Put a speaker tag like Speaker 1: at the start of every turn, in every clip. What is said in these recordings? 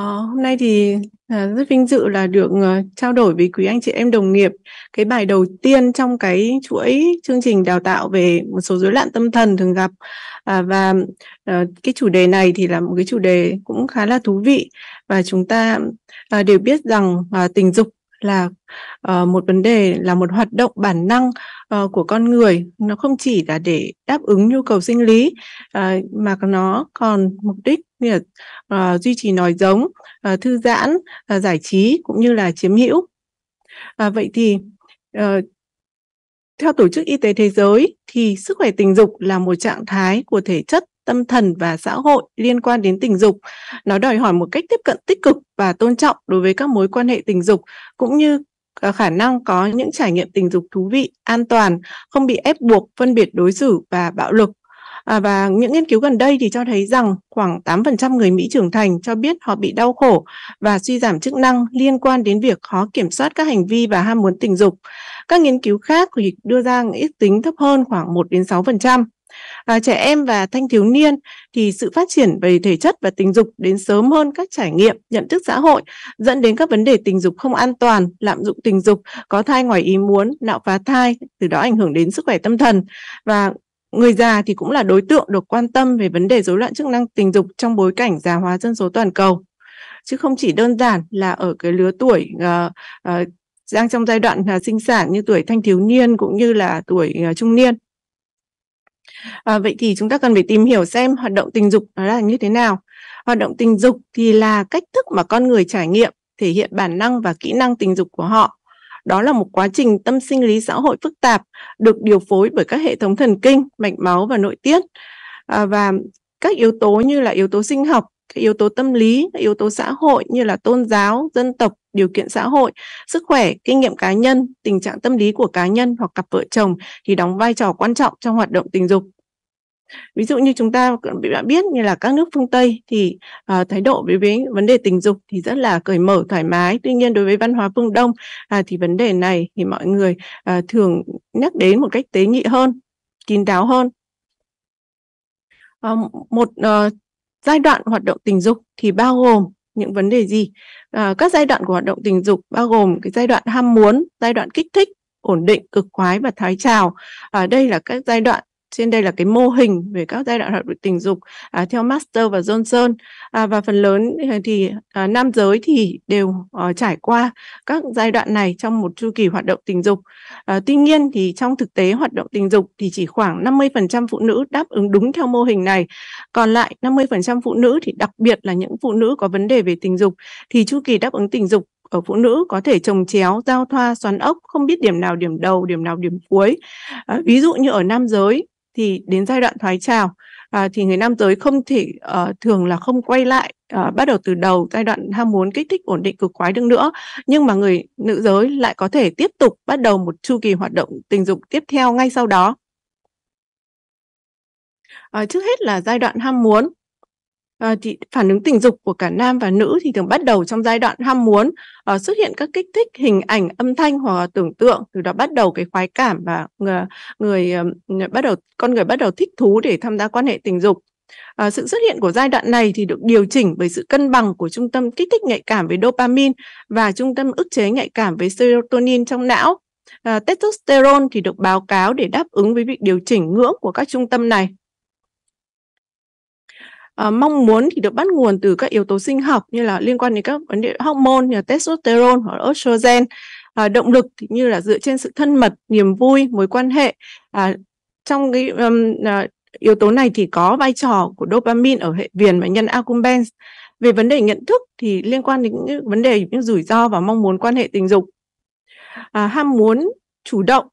Speaker 1: À, hôm nay thì à,
Speaker 2: rất vinh dự là được ờ, trao đổi với quý anh chị em đồng nghiệp cái bài đầu tiên trong cái chuỗi chương trình đào tạo về một số rối loạn tâm thần thường gặp à, và à, cái chủ đề này thì là một cái chủ đề cũng khá là thú vị và chúng ta à, đều biết rằng à, tình dục là uh, một vấn đề là một hoạt động bản năng uh, của con người nó không chỉ là để đáp ứng nhu cầu sinh lý uh, mà nó còn mục đích như là uh, duy trì nòi giống uh, thư giãn uh, giải trí cũng như là chiếm hữu uh, vậy thì uh, theo tổ chức y tế thế giới thì sức khỏe tình dục là một trạng thái của thể chất tâm thần và xã hội liên quan đến tình dục. Nó đòi hỏi một cách tiếp cận tích cực và tôn trọng đối với các mối quan hệ tình dục cũng như à, khả năng có những trải nghiệm tình dục thú vị, an toàn, không bị ép buộc, phân biệt đối xử và bạo lực. À, và những nghiên cứu gần đây thì cho thấy rằng khoảng 8% người Mỹ trưởng thành cho biết họ bị đau khổ và suy giảm chức năng liên quan đến việc khó kiểm soát các hành vi và ham muốn tình dục. Các nghiên cứu khác thì đưa ra ít tính thấp hơn khoảng 1 đến 6%. À, trẻ em và thanh thiếu niên thì sự phát triển về thể chất và tình dục đến sớm hơn các trải nghiệm nhận thức xã hội dẫn đến các vấn đề tình dục không an toàn, lạm dụng tình dục, có thai ngoài ý muốn, nạo phá thai, từ đó ảnh hưởng đến sức khỏe tâm thần và người già thì cũng là đối tượng được quan tâm về vấn đề rối loạn chức năng tình dục trong bối cảnh già hóa dân số toàn cầu chứ không chỉ đơn giản là ở cái lứa tuổi uh, uh, đang trong giai đoạn uh, sinh sản như tuổi thanh thiếu niên cũng như là tuổi uh, trung niên À, vậy thì chúng ta cần phải tìm hiểu xem hoạt động tình dục nó là như thế nào. Hoạt động tình dục thì là cách thức mà con người trải nghiệm, thể hiện bản năng và kỹ năng tình dục của họ. Đó là một quá trình tâm sinh lý xã hội phức tạp, được điều phối bởi các hệ thống thần kinh, mạch máu và nội tiết. À, và các yếu tố như là yếu tố sinh học, các yếu tố tâm lý, các yếu tố xã hội như là tôn giáo, dân tộc, điều kiện xã hội, sức khỏe, kinh nghiệm cá nhân, tình trạng tâm lý của cá nhân hoặc cặp vợ chồng thì đóng vai trò quan trọng trong hoạt động tình dục ví dụ như chúng ta bạn biết như là các nước phương tây thì à, thái độ với, với vấn đề tình dục thì rất là cởi mở thoải mái tuy nhiên đối với văn hóa phương đông à, thì vấn đề này thì mọi người à, thường nhắc đến một cách tế nhị hơn kín đáo hơn à, một à, giai đoạn hoạt động tình dục thì bao gồm những vấn đề gì à, các giai đoạn của hoạt động tình dục bao gồm cái giai đoạn ham muốn giai đoạn kích thích ổn định cực khoái và thái trào à, đây là các giai đoạn trên đây là cái mô hình về các giai đoạn hoạt động tình dục à, theo Master và Johnson à, và phần lớn thì à, nam giới thì đều à, trải qua các giai đoạn này trong một chu kỳ hoạt động tình dục. À, tuy nhiên thì trong thực tế hoạt động tình dục thì chỉ khoảng 50% phụ nữ đáp ứng đúng theo mô hình này. Còn lại 50% phụ nữ thì đặc biệt là những phụ nữ có vấn đề về tình dục thì chu kỳ đáp ứng tình dục ở phụ nữ có thể trồng chéo, giao thoa, xoắn ốc, không biết điểm nào điểm đầu, điểm nào điểm cuối. À, ví dụ như ở nam giới thì đến giai đoạn thoái trào à, thì người nam giới không thể uh, thường là không quay lại uh, bắt đầu từ đầu giai đoạn ham muốn kích thích ổn định cực khoái được nữa nhưng mà người nữ giới lại có thể tiếp tục bắt đầu một chu kỳ hoạt động tình dục tiếp theo ngay sau đó À, trước hết là giai đoạn ham muốn À, thì phản ứng tình dục của cả nam và nữ thì thường bắt đầu trong giai đoạn ham muốn à, xuất hiện các kích thích hình ảnh âm thanh hoặc tưởng tượng từ đó bắt đầu cái khoái cảm và người, người, người bắt đầu con người bắt đầu thích thú để tham gia quan hệ tình dục À, sự xuất hiện của giai đoạn này thì được điều chỉnh bởi sự cân bằng của trung tâm kích thích nhạy cảm với dopamine và trung tâm ức chế nhạy cảm với serotonin trong não. À, testosterone thì được báo cáo để đáp ứng với việc điều chỉnh ngưỡng của các trung tâm này uh, mong muốn thì được bắt nguồn từ các yếu tố sinh học như là liên quan đến các vấn đề hormone như là testosterone hoặc estrogen à, động lực thì như là dựa trên sự thân mật niềm vui mối quan hệ à, trong cái um, à, yếu tố này thì có vai trò của dopamine ở hệ viền và nhân accumbens về vấn đề nhận thức thì liên quan đến những vấn đề những rủi ro và mong muốn quan hệ tình dục à, ham muốn chủ động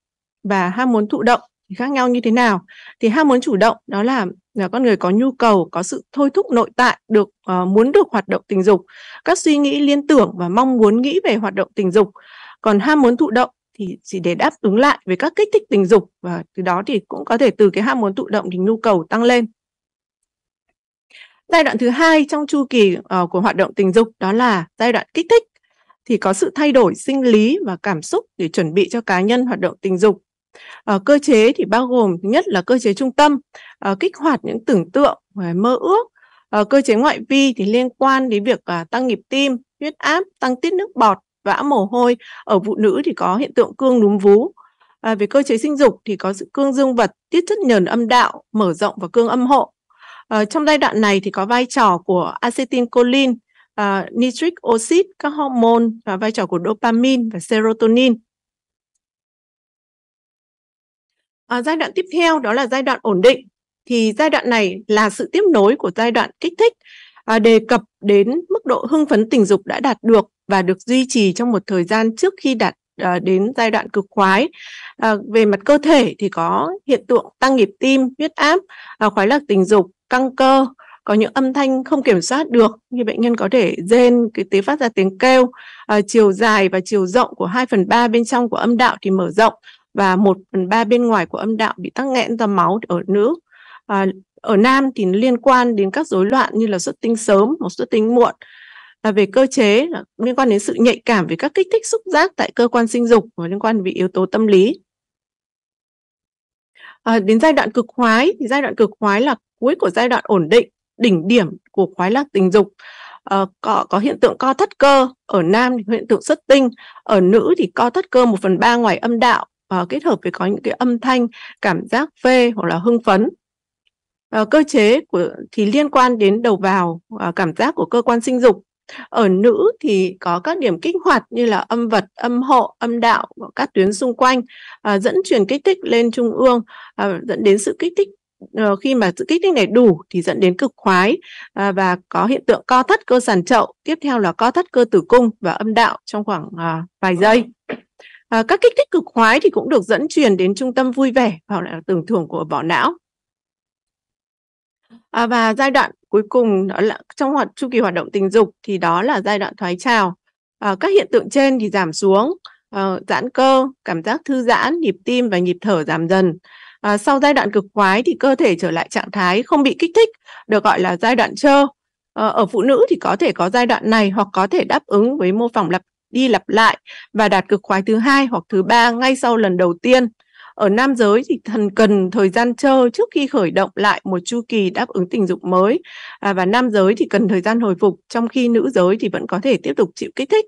Speaker 2: và ham muốn thụ động thì khác nhau như thế nào thì ham muốn chủ động đó là là con người có nhu cầu có sự thôi thúc nội tại được uh, muốn được hoạt động tình dục các suy nghĩ liên tưởng và mong muốn nghĩ về hoạt động tình dục còn ham muốn thụ động thì chỉ để đáp ứng lại với các kích thích tình dục và từ đó thì cũng có thể từ cái ham muốn thụ động thì nhu cầu tăng lên giai đoạn thứ hai trong chu kỳ uh, của hoạt động tình dục đó là giai đoạn kích thích thì có sự thay đổi sinh lý và cảm xúc để chuẩn bị cho cá nhân hoạt động tình dục À, cơ chế thì bao gồm thứ nhất là cơ chế trung tâm à, kích hoạt những tưởng tượng và mơ ước à, cơ chế ngoại vi thì liên quan đến việc à, tăng nhịp tim huyết áp tăng tiết nước bọt vã mồ hôi ở phụ nữ thì có hiện tượng cương núm vú à, về cơ chế sinh dục thì có sự cương dương vật tiết chất nhờn âm đạo mở rộng và cương âm hộ à, trong giai đoạn này thì có vai trò của acetylcholine uh, nitric oxide các hormone và vai trò của dopamine và serotonin À, giai đoạn tiếp theo đó là giai đoạn ổn định. Thì giai đoạn này là sự tiếp nối của giai đoạn kích thích à, đề cập đến mức độ hưng phấn tình dục đã đạt được và được duy trì trong một thời gian trước khi đạt à, đến giai đoạn cực khoái. À, về mặt cơ thể thì có hiện tượng tăng nhịp tim, huyết áp, à, khoái lạc tình dục, căng cơ, có những âm thanh không kiểm soát được như bệnh nhân có thể rên cái tế phát ra tiếng kêu à, chiều dài và chiều rộng của 2 phần 3 bên trong của âm đạo thì mở rộng và một phần ba bên ngoài của âm đạo bị tắc nghẽn do máu ở nữ. À, ở nam thì liên quan đến các rối loạn như là xuất tinh sớm hoặc xuất tinh muộn. là về cơ chế là liên quan đến sự nhạy cảm về các kích thích xúc giác tại cơ quan sinh dục và liên quan về yếu tố tâm lý. À, đến giai đoạn cực khoái thì giai đoạn cực khoái là cuối của giai đoạn ổn định, đỉnh điểm của khoái lạc tình dục. À, có, có hiện tượng co thất cơ ở nam thì hiện tượng xuất tinh ở nữ thì co thất cơ một phần ba ngoài âm đạo và ờ, kết hợp với có những cái âm thanh cảm giác phê hoặc là hưng phấn uh, cơ chế của thì liên quan đến đầu vào uh, cảm giác của cơ quan sinh dục ở nữ thì có các điểm kích hoạt như là âm vật âm hộ âm đạo các tuyến xung quanh uh, dẫn truyền kích thích lên trung ương uh, dẫn đến sự kích thích khi mà sự kích thích này đủ thì dẫn đến cực khoái và có hiện tượng co thắt cơ sàn chậu tiếp theo là co thắt cơ tử cung và âm đạo trong khoảng vài giây À, các kích thích cực khoái thì cũng được dẫn truyền đến trung tâm vui vẻ hoặc là tưởng thưởng của vỏ não. À, và giai đoạn cuối cùng đó là trong hoạt chu kỳ hoạt động tình dục thì đó là giai đoạn thoái trào. À, các hiện tượng trên thì giảm xuống, à, giãn cơ, cảm giác thư giãn, nhịp tim và nhịp thở giảm dần. À, sau giai đoạn cực khoái thì cơ thể trở lại trạng thái không bị kích thích, được gọi là giai đoạn trơ. À, ở phụ nữ thì có thể có giai đoạn này hoặc có thể đáp ứng với mô phỏng lặp đi lặp lại và đạt cực khoái thứ hai hoặc thứ ba ngay sau lần đầu tiên. Ở nam giới thì thần cần thời gian chờ trước khi khởi động lại một chu kỳ đáp ứng tình dục mới à, và nam giới thì cần thời gian hồi phục trong khi nữ giới thì vẫn có thể tiếp tục chịu kích thích.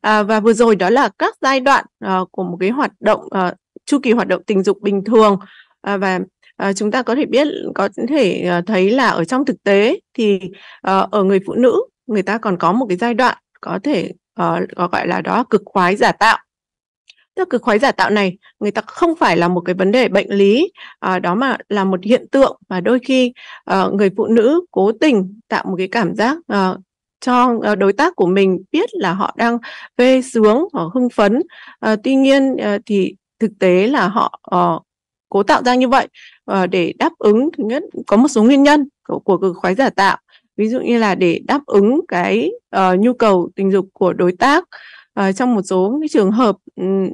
Speaker 2: À, và vừa rồi đó là các giai đoạn à, của một cái hoạt động à, chu kỳ hoạt động tình dục bình thường à, và à, chúng ta có thể biết có thể à, thấy là ở trong thực tế thì à, ở người phụ nữ người ta còn có một cái giai đoạn có thể có, ờ, có gọi là đó cực khoái giả tạo tức cực khoái giả tạo này người ta không phải là một cái vấn đề bệnh lý à, đó mà là một hiện tượng mà đôi khi à, người phụ nữ cố tình tạo một cái cảm giác à, cho đối tác của mình biết là họ đang vê sướng họ hưng phấn à, tuy nhiên thì thực tế là họ à, cố tạo ra như vậy à, để đáp ứng thứ nhất có một số nguyên nhân của, của cực khoái giả tạo ví dụ như là để đáp ứng cái uh, nhu cầu tình dục của đối tác uh, trong một số cái trường hợp uh,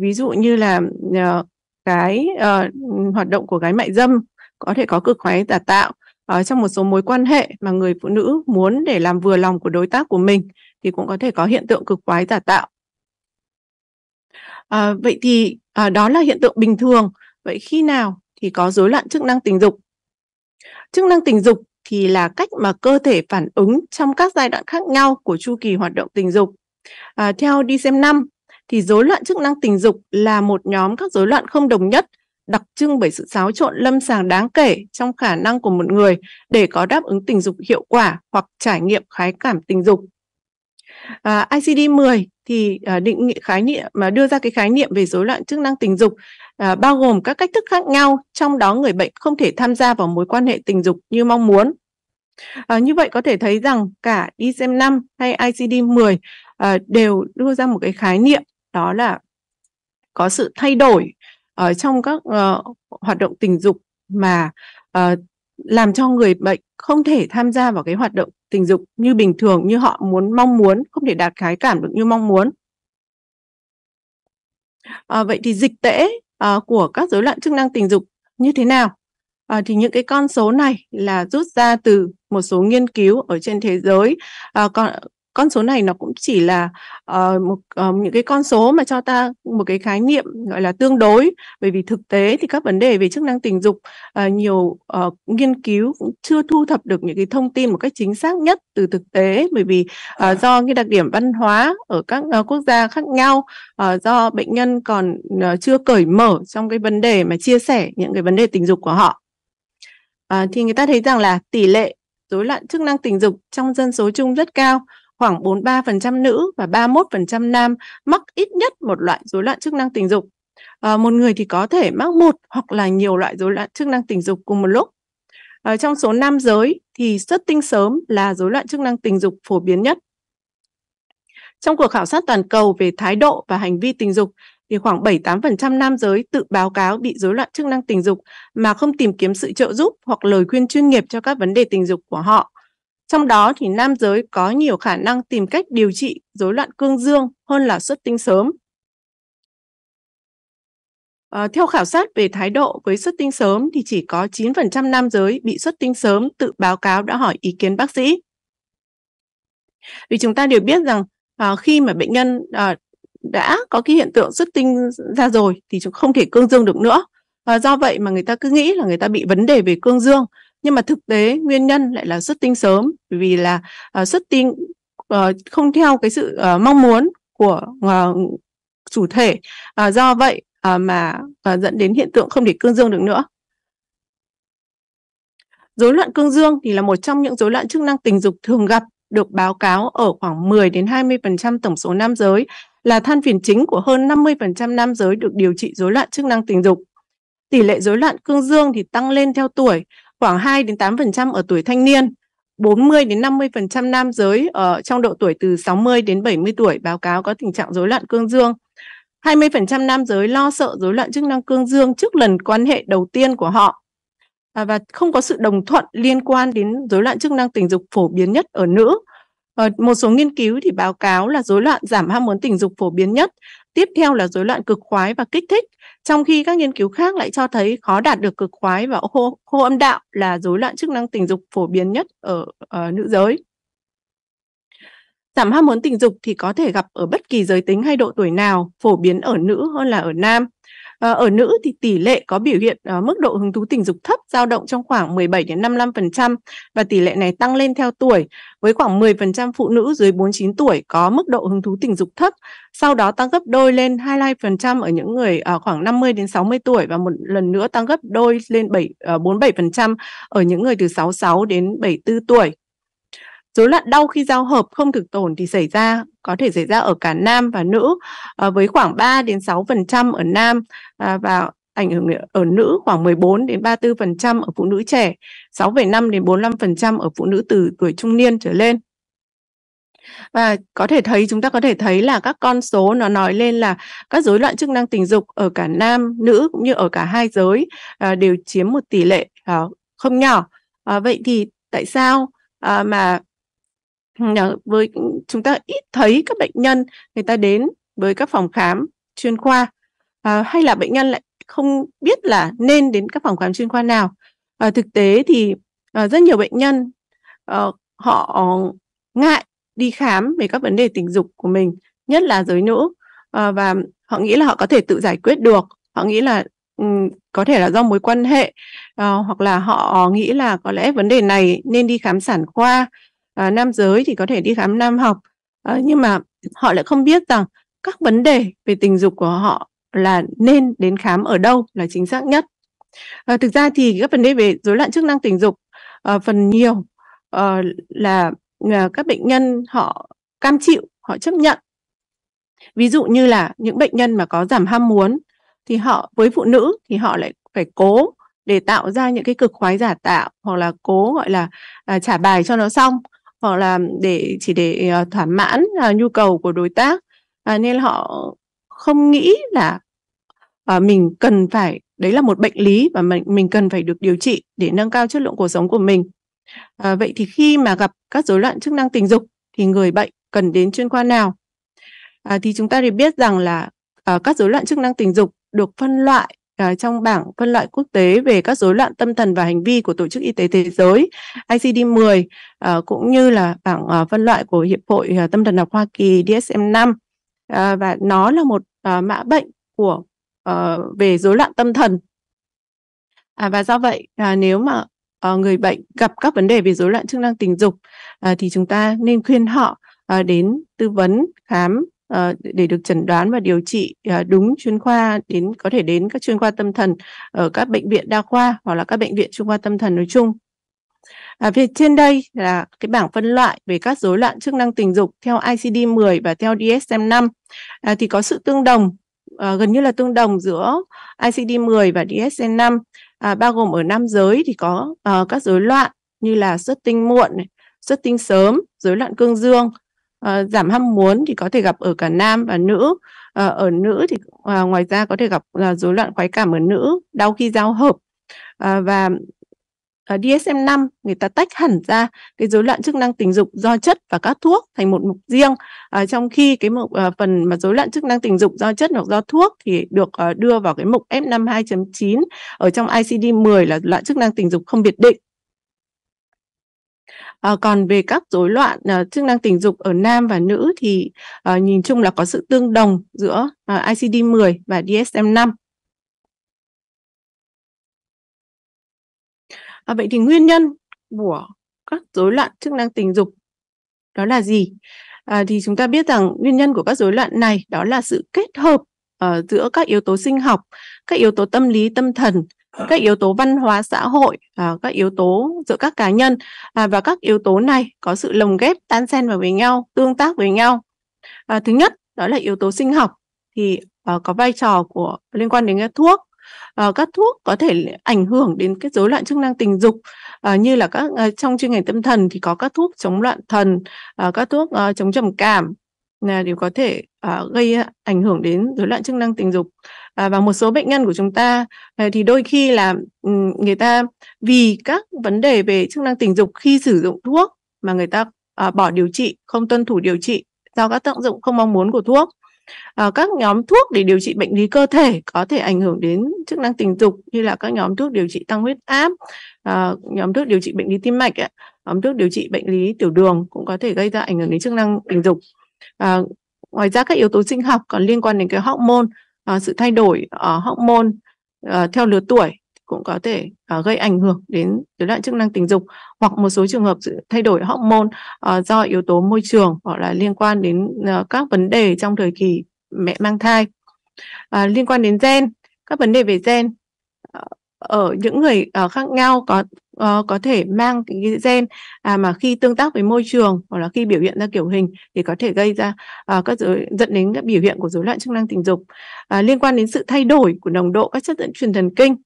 Speaker 2: ví dụ như là uh, cái uh, hoạt động của gái mại dâm có thể có cực khoái giả tạo uh, trong một số mối quan hệ mà người phụ nữ muốn để làm vừa lòng của đối tác của mình thì cũng có thể có hiện tượng cực khoái giả tạo À, vậy thì à, đó là hiện tượng bình thường. Vậy khi nào thì có rối loạn chức năng tình dục? Chức năng tình dục thì là cách mà cơ thể phản ứng trong các giai đoạn khác nhau của chu kỳ hoạt động tình dục. À, theo DSM-5 thì rối loạn chức năng tình dục là một nhóm các rối loạn không đồng nhất đặc trưng bởi sự xáo trộn lâm sàng đáng kể trong khả năng của một người để có đáp ứng tình dục hiệu quả hoặc trải nghiệm khái cảm tình dục. À, ICD-10 thì à, định nghĩa khái niệm mà đưa ra cái khái niệm về rối loạn chức năng tình dục à, bao gồm các cách thức khác nhau, trong đó người bệnh không thể tham gia vào mối quan hệ tình dục như mong muốn. À, như vậy có thể thấy rằng cả DSM-5 hay ICD-10 à, đều đưa ra một cái khái niệm đó là có sự thay đổi ở trong các uh, hoạt động tình dục mà uh, làm cho người bệnh không thể tham gia vào cái hoạt động tình dục như bình thường như họ muốn mong muốn không thể đạt khái cảm được như mong muốn à, vậy thì dịch tễ à, của các rối loạn chức năng tình dục như thế nào à, thì những cái con số này là rút ra từ một số nghiên cứu ở trên thế giới à, còn con số này nó cũng chỉ là uh, một uh, những cái con số mà cho ta một cái khái niệm gọi là tương đối bởi vì thực tế thì các vấn đề về chức năng tình dục uh, nhiều uh, nghiên cứu cũng chưa thu thập được những cái thông tin một cách chính xác nhất từ thực tế bởi vì uh, do cái đặc điểm văn hóa ở các uh, quốc gia khác nhau uh, do bệnh nhân còn uh, chưa cởi mở trong cái vấn đề mà chia sẻ những cái vấn đề tình dục của họ à, thì người ta thấy rằng là tỷ lệ rối loạn chức năng tình dục trong dân số chung rất cao khoảng 43% nữ và 31% nam mắc ít nhất một loại rối loạn chức năng tình dục. À, một người thì có thể mắc một hoặc là nhiều loại rối loạn chức năng tình dục cùng một lúc. À, trong số nam giới thì xuất tinh sớm là rối loạn chức năng tình dục phổ biến nhất. Trong cuộc khảo sát toàn cầu về thái độ và hành vi tình dục thì khoảng 7-8% nam giới tự báo cáo bị rối loạn chức năng tình dục mà không tìm kiếm sự trợ giúp hoặc lời khuyên chuyên nghiệp cho các vấn đề tình dục của họ. Trong đó thì nam giới có nhiều khả năng tìm cách điều trị rối loạn cương dương hơn là xuất tinh sớm. À, theo khảo sát về thái độ với xuất tinh sớm thì chỉ có 9% nam giới bị xuất tinh sớm tự báo cáo đã hỏi ý kiến bác sĩ. Vì chúng ta đều biết rằng à, khi mà bệnh nhân à, đã có cái hiện tượng xuất tinh ra rồi thì chúng không thể cương dương được nữa. À, do vậy mà người ta cứ nghĩ là người ta bị vấn đề về cương dương nhưng mà thực tế nguyên nhân lại là xuất tinh sớm vì là uh, xuất tinh uh, không theo cái sự uh, mong muốn của uh, chủ thể uh, do vậy uh, mà uh, dẫn đến hiện tượng không thể cương dương được nữa Rối loạn cương dương thì là một trong những rối loạn chức năng tình dục thường gặp được báo cáo ở khoảng 10 đến 20% tổng số nam giới là than phiền chính của hơn 50% nam giới được điều trị rối loạn chức năng tình dục. Tỷ lệ rối loạn cương dương thì tăng lên theo tuổi khoảng 2 đến 8% ở tuổi thanh niên, 40 đến 50% nam giới ở trong độ tuổi từ 60 đến 70 tuổi báo cáo có tình trạng rối loạn cương dương. 20% nam giới lo sợ rối loạn chức năng cương dương trước lần quan hệ đầu tiên của họ à, và không có sự đồng thuận liên quan đến rối loạn chức năng tình dục phổ biến nhất ở nữ. À, một số nghiên cứu thì báo cáo là rối loạn giảm ham muốn tình dục phổ biến nhất, tiếp theo là rối loạn cực khoái và kích thích, trong khi các nghiên cứu khác lại cho thấy khó đạt được cực khoái và khô, khô âm đạo là rối loạn chức năng tình dục phổ biến nhất ở, ở ờ, nữ giới. Giảm ham muốn tình dục thì có thể gặp ở bất kỳ giới tính hay độ tuổi nào, phổ biến ở nữ hơn là ở nam. Ờ, ở nữ thì tỷ lệ có biểu hiện ờ, mức độ hứng thú tình dục thấp dao động trong khoảng 17 đến 55% và tỷ lệ này tăng lên theo tuổi với khoảng 10% phụ nữ dưới 49 tuổi có mức độ hứng thú tình dục thấp, sau đó tăng gấp đôi lên 25% ở những người ở ờ, khoảng 50 đến 60 tuổi và một lần nữa tăng gấp đôi lên 7 47% ở những người từ 66 đến 74 tuổi. Rối loạn đau khi giao hợp không thực tổn thì xảy ra có thể xảy ra ở cả nam và nữ à, với khoảng 3 đến 6% ở nam à, và ảnh hưởng ở nữ khoảng 14 đến 34% ở phụ nữ trẻ, 6,5 đến 45% ở phụ nữ từ tuổi trung niên trở lên. Và có thể thấy chúng ta có thể thấy là các con số nó nói lên là các rối loạn chức năng tình dục ở cả nam, nữ cũng như ở cả hai giới à, đều chiếm một tỷ lệ à, không nhỏ. À, vậy thì tại sao à, mà Dạ, với chúng ta ít thấy các bệnh nhân người ta đến với các phòng khám chuyên khoa à, hay là bệnh nhân lại không biết là nên đến các phòng khám chuyên khoa nào à, thực tế thì à, rất nhiều bệnh nhân à, họ ngại đi khám về các vấn đề tình dục của mình nhất là giới nữ à, và họ nghĩ là họ có thể tự giải quyết được họ nghĩ là um, có thể là do mối quan hệ à, hoặc là họ nghĩ là có lẽ vấn đề này nên đi khám sản khoa à, nam giới thì có thể đi khám nam học à, nhưng mà họ lại không biết rằng các vấn đề về tình dục của họ là nên đến khám ở đâu là chính xác nhất à, thực ra thì các vấn đề về rối loạn chức năng tình dục à, phần nhiều à, là à, các bệnh nhân họ cam chịu họ chấp nhận ví dụ như là những bệnh nhân mà có giảm ham muốn thì họ với phụ nữ thì họ lại phải cố để tạo ra những cái cực khoái giả tạo hoặc là cố gọi là à, trả bài cho nó xong hoặc là để chỉ để ờ, thỏa mãn ờ, nhu cầu của đối tác à, nên họ không nghĩ là ờ, mình cần phải đấy là một bệnh lý và mình mình cần phải được điều trị để nâng cao chất lượng cuộc sống của mình vậy thì khi mà gặp các rối loạn chức năng tình dục thì người bệnh cần đến chuyên khoa nào à, thì chúng ta đều biết rằng là các rối loạn chức năng tình dục được phân loại uh, trong bảng phân loại quốc tế về các rối loạn tâm thần và hành vi của Tổ chức Y tế Thế giới ICD-10 uh, à, cũng như là bảng uh, phân loại của Hiệp hội uh, Tâm thần học Hoa Kỳ DSM-5 uh, và nó là một uh, mã bệnh của uh, về rối loạn tâm thần à, và do vậy uh, nếu mà uh, người bệnh gặp các vấn đề về rối loạn chức năng tình dục uh, thì chúng ta nên khuyên họ uh, đến tư vấn khám Ờ, để được chẩn đoán và điều trị à, đúng chuyên khoa đến có thể đến các chuyên khoa tâm thần ở các bệnh viện đa khoa hoặc là các bệnh viện chuyên khoa tâm thần nói chung. À, việc trên đây là cái bảng phân loại về các rối loạn chức năng tình dục theo ICD-10 và theo DSM-5 à, thì có sự tương đồng à, gần như là tương đồng giữa ICD-10 và DSM-5 à, bao gồm ở nam giới thì có à, các rối loạn như là xuất tinh muộn, xuất tinh sớm, rối loạn cương dương, uh, giảm ham muốn thì có thể gặp ở cả nam và nữ uh, ở nữ thì uh, ngoài ra có thể gặp uh, rối loạn khoái cảm ở nữ đau khi giao hợp uh, và ở DSM-5 người ta tách hẳn ra cái rối loạn chức năng tình dục do chất và các thuốc thành một mục riêng à, trong khi cái mục à, phần mà rối loạn chức năng tình dục do chất hoặc do thuốc thì được à, đưa vào cái mục F52.9 ở trong ICD-10 là loạn chức năng tình dục không biệt định À, còn về các rối loạn à, chức năng tình dục ở nam và nữ thì à, nhìn chung là có sự tương đồng giữa à, ICD-10 và DSM-5. À, vậy thì nguyên nhân của các rối loạn chức năng tình dục đó là gì? À, thì chúng ta biết rằng nguyên nhân của các rối loạn này đó là sự kết hợp uh, giữa các yếu tố sinh học, các yếu tố tâm lý, tâm thần các yếu tố văn hóa xã hội à, các yếu tố giữa các cá nhân à, và các yếu tố này có sự lồng ghép tan xen vào với nhau tương tác với nhau à, thứ nhất đó là yếu tố sinh học thì à, có vai trò của liên quan đến các thuốc à, các thuốc có thể ảnh hưởng đến cái rối loạn chức năng tình dục à, như là các à, trong chuyên ngành tâm thần thì có các thuốc chống loạn thần à, các thuốc à, chống trầm cảm là đều có thể à, gây ảnh hưởng đến rối loạn chức năng tình dục à, và một số bệnh nhân của chúng ta à, thì đôi khi là ừ, người ta vì các vấn đề về chức năng tình dục khi sử dụng thuốc mà người ta à, bỏ điều trị không tuân thủ điều trị do các tác dụng không mong muốn của thuốc à, các nhóm thuốc để điều trị bệnh lý cơ thể có thể ảnh hưởng đến chức năng tình dục như là các nhóm thuốc điều trị tăng huyết áp à, nhóm thuốc điều trị bệnh lý tim mạch nhóm thuốc điều trị bệnh lý tiểu đường cũng có thể gây ra ảnh hưởng đến chức năng tình dục à, Ngoài ra các yếu tố sinh học còn liên quan đến cái hormone, à, sự thay đổi à, hormone à, theo lứa tuổi cũng có thể à, gây ảnh hưởng đến rối loạn chức năng tình dục hoặc một số trường hợp sự thay đổi hormone à, do yếu tố môi trường hoặc là liên quan đến à, các vấn đề trong thời kỳ mẹ mang thai. À, liên quan đến gen, các vấn đề về gen à, ở những người uh, khác nhau có uh, có thể mang cái gen à, mà khi tương tác với môi trường hoặc là khi biểu hiện ra kiểu hình thì có thể gây ra uh, các dối, dẫn đến các biểu hiện của rối loạn chức năng tình dục à, liên quan đến sự thay đổi của nồng độ các chất dẫn truyền thần kinh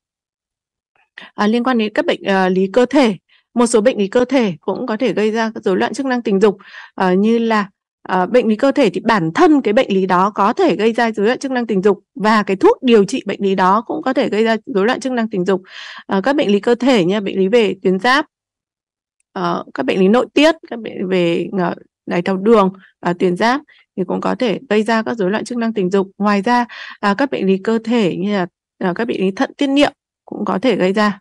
Speaker 2: à, liên quan đến các bệnh à, lý cơ thể một số bệnh lý cơ thể cũng có thể gây ra các rối loạn chức năng tình dục à, như là à, bệnh lý cơ thể thì bản thân cái bệnh lý đó có thể gây ra dối loạn chức năng tình dục và cái thuốc điều trị bệnh lý đó cũng có thể gây ra dối loạn chức năng tình dục à, các bệnh lý cơ thể nha bệnh lý về tuyến giáp à, các bệnh lý nội tiết các bệnh về đái tháo đường à, tuyến giáp thì cũng có thể gây ra các dối loạn chức năng tình dục ngoài ra à, các bệnh lý cơ thể như là à, các bệnh lý thận tiết niệu cũng có thể gây ra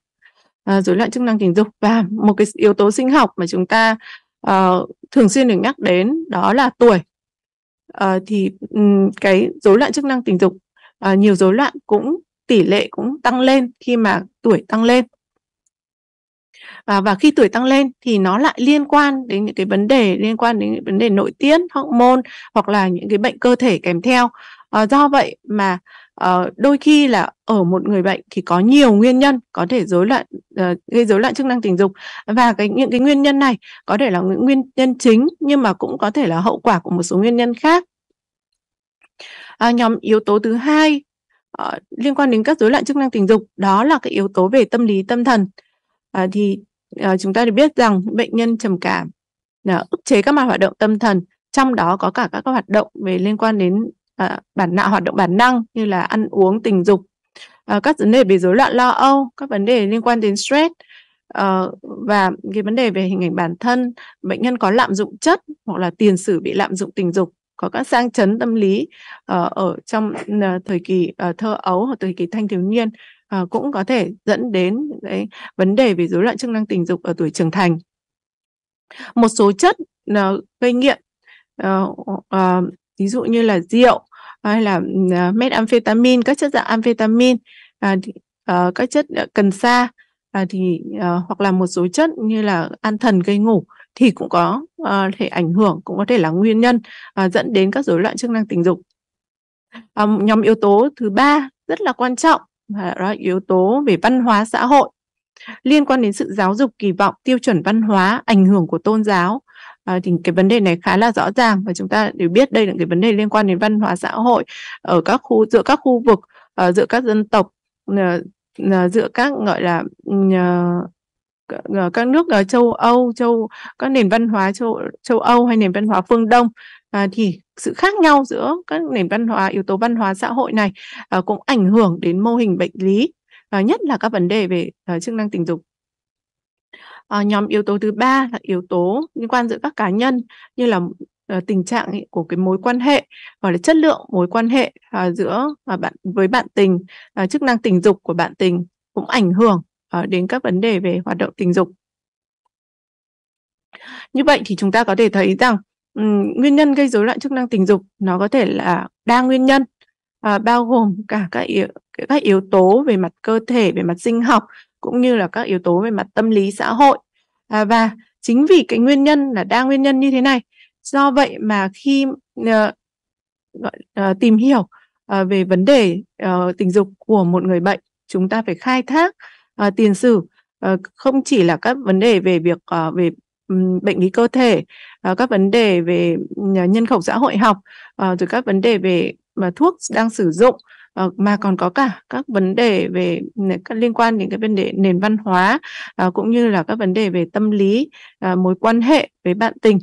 Speaker 2: dối à, loạn chức năng tình dục và một cái yếu tố sinh học mà chúng ta uh, thường xuyên được nhắc đến đó là tuổi uh, thì um, cái rối loạn chức năng tình dục uh, nhiều rối loạn cũng tỷ lệ cũng tăng lên khi mà tuổi tăng lên À, và khi tuổi tăng lên thì nó lại liên quan đến những cái vấn đề liên quan đến những vấn đề nội tiết hormone hoặc là những cái bệnh cơ thể kèm theo à, do vậy mà uh, đôi khi là ở một người bệnh thì có nhiều nguyên nhân có thể rối loạn uh, gây rối loạn chức năng tình dục và cái những cái nguyên nhân này có thể là những nguyên nhân chính nhưng mà cũng có thể là hậu quả của một số nguyên nhân khác à, nhóm yếu tố thứ hai uh, liên quan đến các rối loạn chức năng tình dục đó là cái yếu tố về tâm lý tâm thần à, thì à, chúng ta được biết rằng bệnh nhân trầm cảm là ức chế các mặt hoạt động tâm thần trong đó có cả các hoạt động về liên quan đến à, bản nạo hoạt động bản năng như là ăn uống tình dục à, các vấn đề về rối loạn lo âu các vấn đề liên quan đến stress à, và cái vấn đề về hình ảnh bản thân bệnh nhân có lạm dụng chất hoặc là tiền sử bị lạm dụng tình dục có các sang chấn tâm lý uh, ở trong uh, thời kỳ uh, thơ ấu hoặc thời kỳ thanh thiếu niên uh, cũng có thể dẫn đến cái vấn đề về rối loạn chức năng tình dục ở tuổi trưởng thành một số chất uh, gây nghiện uh, uh, ví dụ như là rượu hay là ờ, methamphetamine các chất dạng amphetamine à, à, các chất ờ, cần sa à, thì à, hoặc là một số chất như là an thần gây ngủ thì cũng có à, thể ảnh hưởng cũng có thể là nguyên nhân à, dẫn đến các rối loạn chức năng tình dục à, nhóm yếu tố thứ ba rất là quan trọng và đó là yếu tố về văn hóa xã hội liên quan đến sự giáo dục kỳ vọng tiêu chuẩn văn hóa ảnh hưởng của tôn giáo à, thì cái vấn đề này khá là rõ ràng và chúng ta đều biết đây là cái vấn đề liên quan đến văn hóa xã hội ở các khu giữa các khu vực à, giữa các dân tộc à, giữa các gọi là à, các nước ở châu Âu, châu các nền văn hóa châu châu Âu hay nền văn hóa phương Đông à, thì sự khác nhau giữa các nền văn hóa yếu tố văn hóa xã hội này à, cũng ảnh hưởng đến mô hình bệnh lý à, nhất là các vấn đề về à, chức năng tình dục à, nhóm yếu tố thứ ba là yếu tố liên quan giữa các cá nhân như là uh, tình trạng của cái mối quan hệ hoặc là chất lượng mối quan hệ uh, giữa uh, bạn với bạn tình uh, chức năng tình dục của bạn tình cũng ảnh hưởng uh, đến các vấn đề về hoạt động tình dục như vậy thì chúng ta có thể thấy rằng um, nguyên nhân gây rối loạn chức năng tình dục nó có thể là đa nguyên nhân uh, bao gồm cả các yếu, các yếu tố về mặt cơ thể về mặt sinh học cũng như là các yếu tố về mặt tâm lý xã hội à, và chính vì cái nguyên nhân là đa nguyên nhân như thế này do vậy mà khi uh, uh, tìm hiểu uh, về vấn đề uh, tình dục của một người bệnh chúng ta phải khai thác uh, tiền sử uh, không chỉ là các vấn đề về việc uh, về um, bệnh lý cơ thể uh, các vấn đề về uh, nhân khẩu xã hội học uh, rồi các vấn đề về mà thuốc đang sử dụng Ờ, mà còn có cả các vấn đề về các liên quan đến cái vấn đề nền văn hóa uh, cũng như là các vấn đề về tâm lý uh, mối quan hệ với bạn tình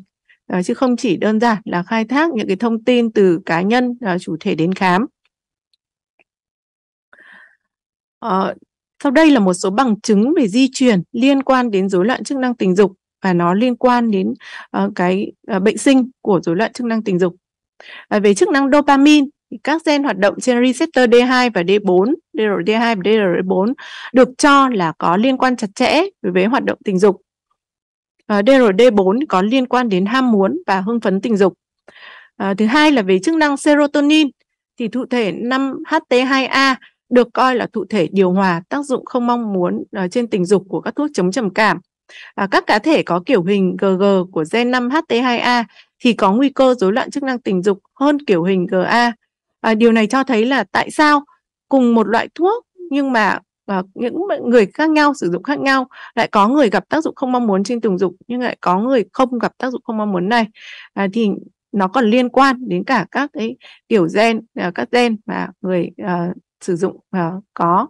Speaker 2: uh, chứ không chỉ đơn giản là khai thác những cái thông tin từ cá nhân uh, chủ thể đến khám uh, sau đây là một số bằng chứng về di truyền liên quan đến rối loạn chức năng tình dục và nó liên quan đến uh, cái uh, bệnh sinh của rối loạn chức năng tình dục. À, về chức năng dopamine các gen hoạt động trên receptor D2 và D4, DRD2 và DRD4 được cho là có liên quan chặt chẽ đối với hoạt động tình dục. À, ờ, DRD4 có liên quan đến ham muốn và hưng phấn tình dục. À, thứ hai là về chức năng serotonin thì thụ thể 5HT2A được coi là thụ thể điều hòa tác dụng không mong muốn uh, trên tình dục của các thuốc chống trầm cảm. À, các cá thể có kiểu hình GG của gen 5HT2A thì có nguy cơ rối loạn chức năng tình dục hơn kiểu hình GA à, điều này cho thấy là tại sao cùng một loại thuốc nhưng mà và những người khác nhau sử dụng khác nhau lại có người gặp tác dụng không mong muốn trên tình dục nhưng lại có người không gặp tác dụng không mong muốn này à, thì nó còn liên quan đến cả các cái kiểu gen à, các gen mà người à, sử dụng à, có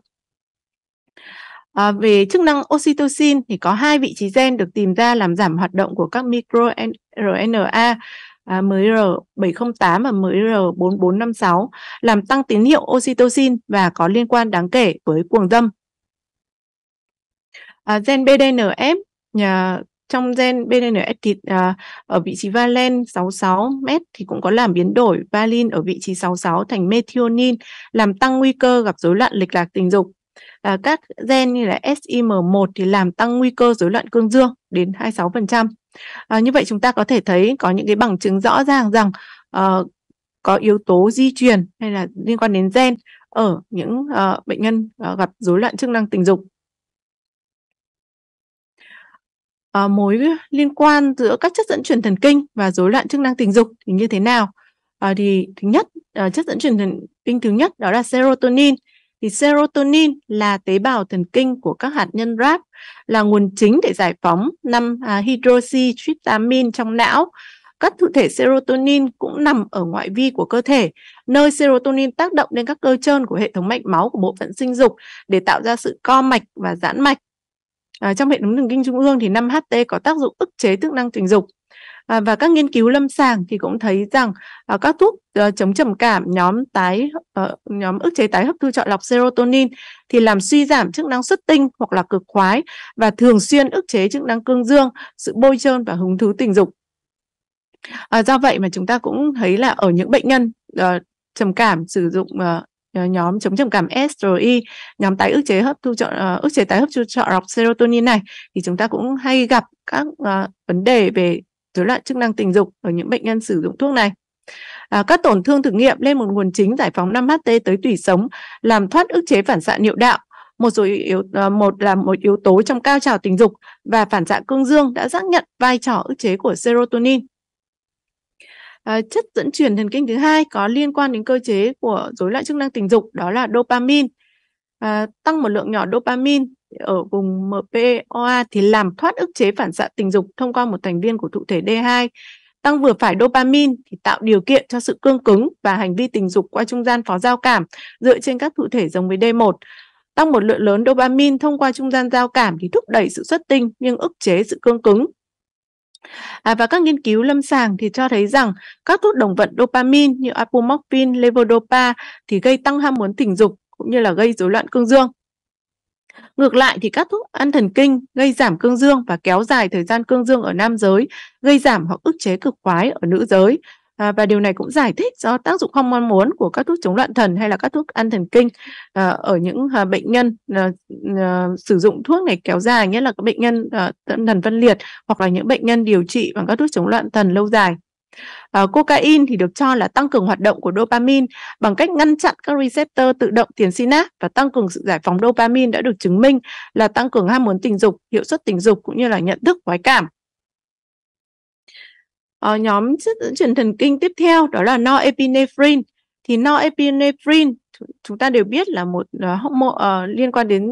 Speaker 2: à, về chức năng oxytocin thì có hai vị trí gen được tìm ra làm giảm hoạt động của các micro microRNA à, MR708 và MR4456 làm tăng tín hiệu oxytocin và có liên quan đáng kể với cuồng dâm. À, gen BDNF à, trong gen BDNF thì à, ở vị trí valen 66m thì cũng có làm biến đổi valin ở vị trí 66 thành methionin làm tăng nguy cơ gặp rối loạn lệch lạc tình dục. À, các gen như là SIM1 thì làm tăng nguy cơ rối loạn cương dương đến 26%. À, như vậy chúng ta có thể thấy có những cái bằng chứng rõ ràng rằng uh, có yếu tố di truyền hay là liên quan đến gen ở những uh, bệnh nhân uh, gặp rối loạn chức năng tình dục. Uh, mối liên quan giữa các chất dẫn truyền thần kinh và rối loạn chức năng tình dục thì như thế nào? Uh, thì thứ nhất uh, chất dẫn truyền thần kinh thứ nhất đó là serotonin thì serotonin là tế bào thần kinh của các hạt nhân rap là nguồn chính để giải phóng 5 à, hydroxytryptamin trong não. Các thụ thể serotonin cũng nằm ở ngoại vi của cơ thể, nơi serotonin tác động lên các cơ trơn của hệ thống mạch máu của bộ phận sinh dục để tạo ra sự co mạch và giãn mạch. À, trong hệ thống thần kinh trung ương thì 5-HT có tác dụng ức chế chức năng tình dục à, và các nghiên cứu lâm sàng thì cũng thấy rằng à, các thuốc à, chống trầm cảm nhóm tái à, nhóm ức chế tái hấp thu chọn lọc serotonin thì làm suy giảm chức năng xuất tinh hoặc là cực khoái và thường xuyên ức chế chức năng cương dương sự bôi trơn và hứng thú tình dục à, do vậy mà chúng ta cũng thấy là ở những bệnh nhân à, trầm cảm sử dụng uh, nhóm chống trầm cảm SRI, nhóm tái ức chế hấp thu chọn ức chế tái hấp thu chọn lọc serotonin này thì chúng ta cũng hay gặp các uh, vấn đề về rối loạn chức năng tình dục ở những bệnh nhân sử dụng thuốc này. À, các tổn thương thực nghiệm lên một nguồn chính giải phóng 5HT tới tủy sống làm thoát ức chế phản xạ niệu đạo. Một số yếu à, một là một yếu tố trong cao trào tình dục và phản xạ cương dương đã xác nhận vai trò ức chế của serotonin. À, chất dẫn truyền thần kinh thứ hai có liên quan đến cơ chế của rối loạn chức năng tình dục đó là dopamine. À, tăng một lượng nhỏ dopamine ở vùng MPOA thì làm thoát ức chế phản xạ tình dục thông qua một thành viên của thụ thể D2. Tăng vừa phải dopamine thì tạo điều kiện cho sự cương cứng và hành vi tình dục qua trung gian phó giao cảm dựa trên các thụ thể giống với D1. Tăng một lượng lớn dopamine thông qua trung gian giao cảm thì thúc đẩy sự xuất tinh nhưng ức chế sự cương cứng. À, và các nghiên cứu lâm sàng thì cho thấy rằng các thuốc đồng vận dopamine như apomorphine, levodopa thì gây tăng ham muốn tình dục cũng như là gây rối loạn cương dương. Ngược lại thì các thuốc ăn thần kinh gây giảm cương dương và kéo dài thời gian cương dương ở nam giới, gây giảm hoặc ức chế cực khoái ở nữ giới. À, và điều này cũng giải thích do tác dụng không mong muốn của các thuốc chống loạn thần hay là các thuốc ăn thần kinh à, ở những à, bệnh nhân à, à, sử dụng thuốc này kéo dài, nhất là các bệnh nhân à, thần phân liệt hoặc là những bệnh nhân điều trị bằng các thuốc chống loạn thần lâu dài. À, cocaine thì được cho là tăng cường hoạt động của dopamine bằng cách ngăn chặn các receptor tự động tiền synap và tăng cường sự giải phóng dopamine đã được chứng minh là tăng cường ham muốn tình dục, hiệu suất tình dục cũng như là nhận thức khoái cảm. À, nhóm chất dẫn truyền thần kinh tiếp theo đó là norepinephrine. Thì norepinephrine chúng ta đều biết là một uh, hormone uh, liên quan đến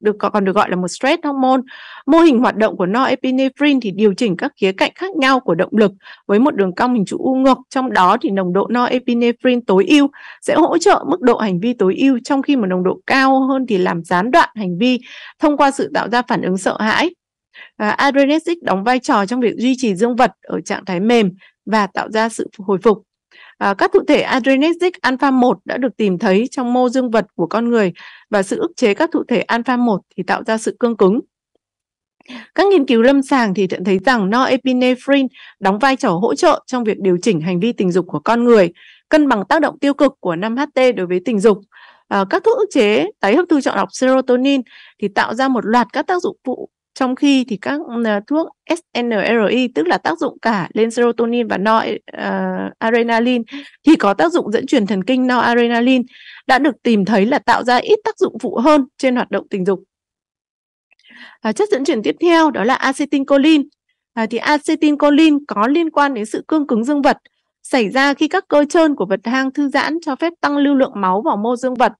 Speaker 2: được còn được gọi là một stress hormone. Mô hình hoạt động của norepinephrine thì điều chỉnh các khía cạnh khác nhau của động lực với một đường cong hình trụ U ngược, trong đó thì nồng độ norepinephrine tối ưu sẽ hỗ trợ mức độ hành vi tối ưu trong khi một nồng độ cao hơn thì làm gián đoạn hành vi thông qua sự tạo ra phản ứng sợ hãi. Uh, adrenergic đóng vai trò trong việc duy trì dương vật ở trạng thái mềm và tạo ra sự hồi phục À, các thụ thể adrenergic alpha 1 đã được tìm thấy trong mô dương vật của con người và sự ức chế các thụ thể alpha 1 thì tạo ra sự cương cứng. Các nghiên cứu lâm sàng thì nhận thấy rằng norepinephrine đóng vai trò hỗ trợ trong việc điều chỉnh hành vi tình dục của con người, cân bằng tác động tiêu cực của 5-HT đối với tình dục. À, các thuốc ức chế tái hấp thu chọn lọc serotonin thì tạo ra một loạt các tác dụng phụ trong khi thì các à, thuốc SNRI tức là tác dụng cả lên serotonin và noradrenaline à, adrenaline thì có tác dụng dẫn truyền thần kinh noradrenaline đã được tìm thấy là tạo ra ít tác dụng phụ hơn trên hoạt động tình dục. À, chất dẫn truyền tiếp theo đó là acetylcholine À, thì acetylcholine có liên quan đến sự cương cứng dương vật xảy ra khi các cơ trơn của vật hang thư giãn cho phép tăng lưu lượng máu vào mô dương vật.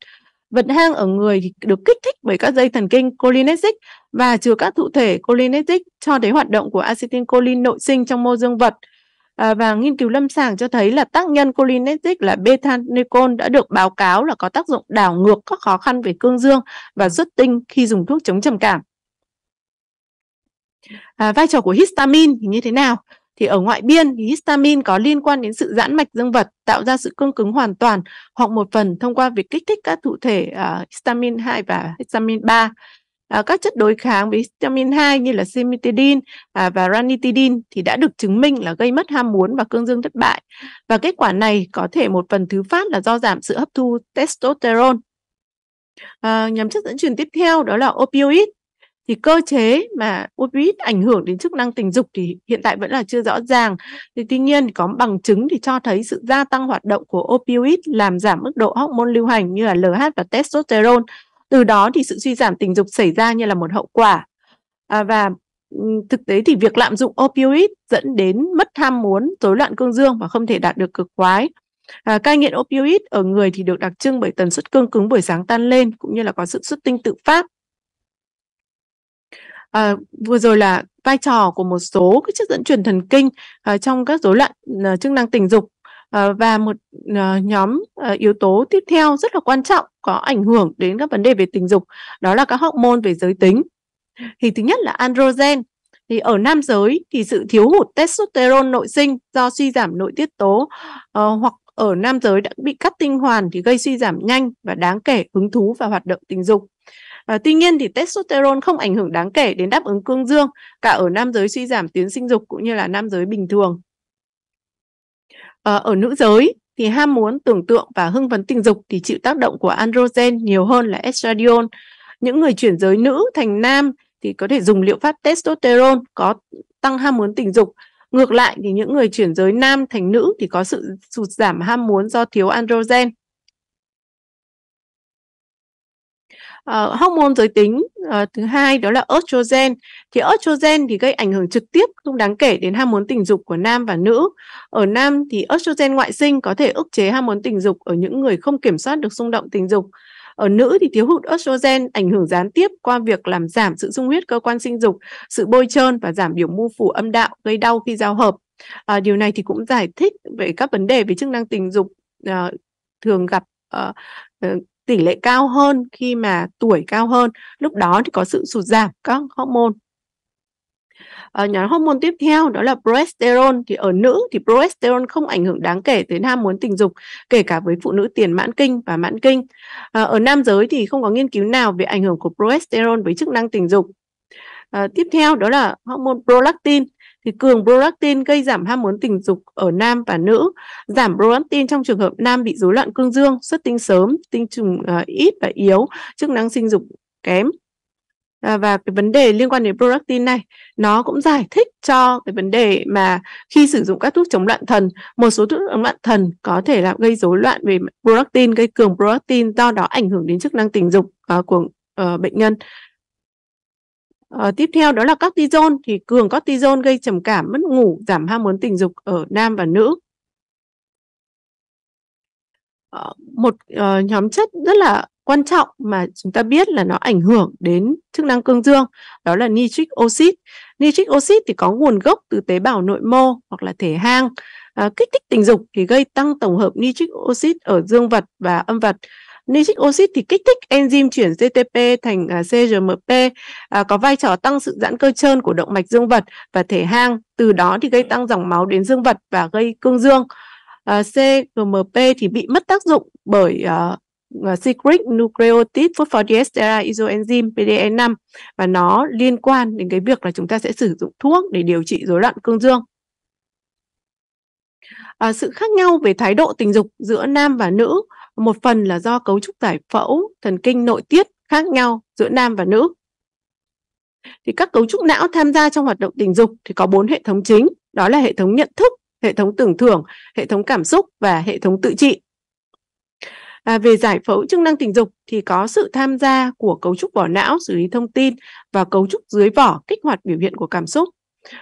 Speaker 2: Vật hang ở người thì được kích thích bởi các dây thần kinh cholinergic và chứa các thụ thể cholinergic cho thấy hoạt động của acetylcholine nội sinh trong mô dương vật. À, và nghiên cứu lâm sàng cho thấy là tác nhân cholinergic là betanicol đã được báo cáo là có tác dụng đảo ngược các khó khăn về cương dương và xuất tinh khi dùng thuốc chống trầm cảm. À, vai trò của histamine thì như thế nào? Thì ở ngoại biên thì histamine có liên quan đến sự giãn mạch dương vật tạo ra sự cương cứng hoàn toàn hoặc một phần thông qua việc kích thích các thụ thể uh, histamine 2 và histamine 3 à, các chất đối kháng với vitamin 2 như là cimetidine à, và ranitidine thì đã được chứng minh là gây mất ham muốn và cương dương thất bại. Và kết quả này có thể một phần thứ phát là do giảm sự hấp thu testosterone. À, nhóm chất dẫn truyền tiếp theo đó là opioid. Thì cơ chế mà opioid ảnh hưởng đến chức năng tình dục thì hiện tại vẫn là chưa rõ ràng. Thì tuy nhiên có bằng chứng thì cho thấy sự gia tăng hoạt động của opioid làm giảm mức độ hormone lưu hành như là LH và testosterone từ đó thì sự suy giảm tình dục xảy ra như là một hậu quả à, và thực tế thì việc lạm dụng opioid dẫn đến mất ham muốn rối loạn cương dương và không thể đạt được cực khoái À, cai nghiện opioid ở người thì được đặc trưng bởi tần suất cương cứng buổi sáng tan lên cũng như là có sự xuất tinh tự phát. À, vừa rồi là vai trò của một số cái chất dẫn truyền thần kinh à, trong các rối loạn à, chức năng tình dục Ờ, và một ờ, nhóm ờ, yếu tố tiếp theo rất là quan trọng có ảnh hưởng đến các vấn đề về tình dục đó là các hormone về giới tính thì thứ nhất là androgen thì ở nam giới thì sự thiếu hụt testosterone nội sinh do suy giảm nội tiết tố uh, hoặc ở nam giới đã bị cắt tinh hoàn thì gây suy giảm nhanh và đáng kể hứng thú và hoạt động tình dục. À, tuy nhiên thì testosterone không ảnh hưởng đáng kể đến đáp ứng cương dương cả ở nam giới suy giảm tuyến sinh dục cũng như là nam giới bình thường. Ờ, ở nữ giới thì ham muốn tưởng tượng và hưng phấn tình dục thì chịu tác động của androgen nhiều hơn là estradiol. Những người chuyển giới nữ thành nam thì có thể dùng liệu pháp testosterone có tăng ham muốn tình dục. Ngược lại thì những người chuyển giới nam thành nữ thì có sự sụt giảm ham muốn do thiếu androgen. uh, hormone giới tính uh, thứ hai đó là estrogen thì estrogen thì gây ảnh hưởng trực tiếp không đáng kể đến ham muốn tình dục của nam và nữ ở nam thì estrogen ngoại sinh có thể ức chế ham muốn tình dục ở những người không kiểm soát được xung động tình dục ở nữ thì thiếu hụt estrogen ảnh hưởng gián tiếp qua việc làm giảm sự sung huyết cơ quan sinh dục, sự bôi trơn và giảm biểu mô phủ âm đạo gây đau khi giao hợp. À, điều này thì cũng giải thích về các vấn đề về chức năng tình dục à, thường gặp à, tỷ lệ cao hơn khi mà tuổi cao hơn lúc đó thì có sự sụt giảm các hormone à, nhóm hormone tiếp theo đó là progesterone thì ở nữ thì progesterone không ảnh hưởng đáng kể tới ham muốn tình dục kể cả với phụ nữ tiền mãn kinh và mãn kinh à, ở nam giới thì không có nghiên cứu nào về ảnh hưởng của progesterone với chức năng tình dục À, tiếp theo đó là hormone prolactin thì cường prolactin gây giảm ham muốn tình dục ở nam và nữ, giảm prolactin trong trường hợp nam bị rối loạn cương dương, xuất tinh sớm, tinh trùng uh, ít và yếu, chức năng sinh dục kém. À, và cái vấn đề liên quan đến prolactin này nó cũng giải thích cho cái vấn đề mà khi sử dụng các thuốc chống loạn thần một số thuốc chống loạn thần có thể làm gây rối loạn về prolactin gây cường prolactin do đó ảnh hưởng đến chức năng tình dục uh, của uh, bệnh nhân Ờ, tiếp theo đó là cortisol thì cường cortisol gây trầm cảm, mất ngủ, giảm ham muốn tình dục ở nam và nữ. Ờ, một uh, nhóm chất rất là quan trọng mà chúng ta biết là nó ảnh hưởng đến chức năng cương dương đó là nitric oxide Nitric oxide thì có nguồn gốc từ tế bào nội mô hoặc là thể hang. À, kích thích tình dục thì gây tăng tổng hợp nitric oxide ở dương vật và âm vật. Nitric oxide thì kích thích enzyme chuyển GTP thành à, CGMP à, có vai trò tăng sự giãn cơ trơn của động mạch dương vật và thể hang, từ đó thì gây tăng dòng máu đến dương vật và gây cương dương. À, CGMP thì bị mất tác dụng bởi à, nucleotide phosphodiesterase isoenzyme PDE5 và nó liên quan đến cái việc là chúng ta sẽ sử dụng thuốc để điều trị rối loạn cương dương. À, sự khác nhau về thái độ tình dục giữa nam và nữ một phần là do cấu trúc giải phẫu thần kinh nội tiết khác nhau giữa nam và nữ thì các cấu trúc não tham gia trong hoạt động tình dục thì có bốn hệ thống chính đó là hệ thống nhận thức hệ thống tưởng thưởng hệ thống cảm xúc và hệ thống tự trị à, về giải phẫu chức năng tình dục thì có sự tham gia của cấu trúc vỏ não xử lý thông tin và cấu trúc dưới vỏ kích hoạt biểu hiện của cảm xúc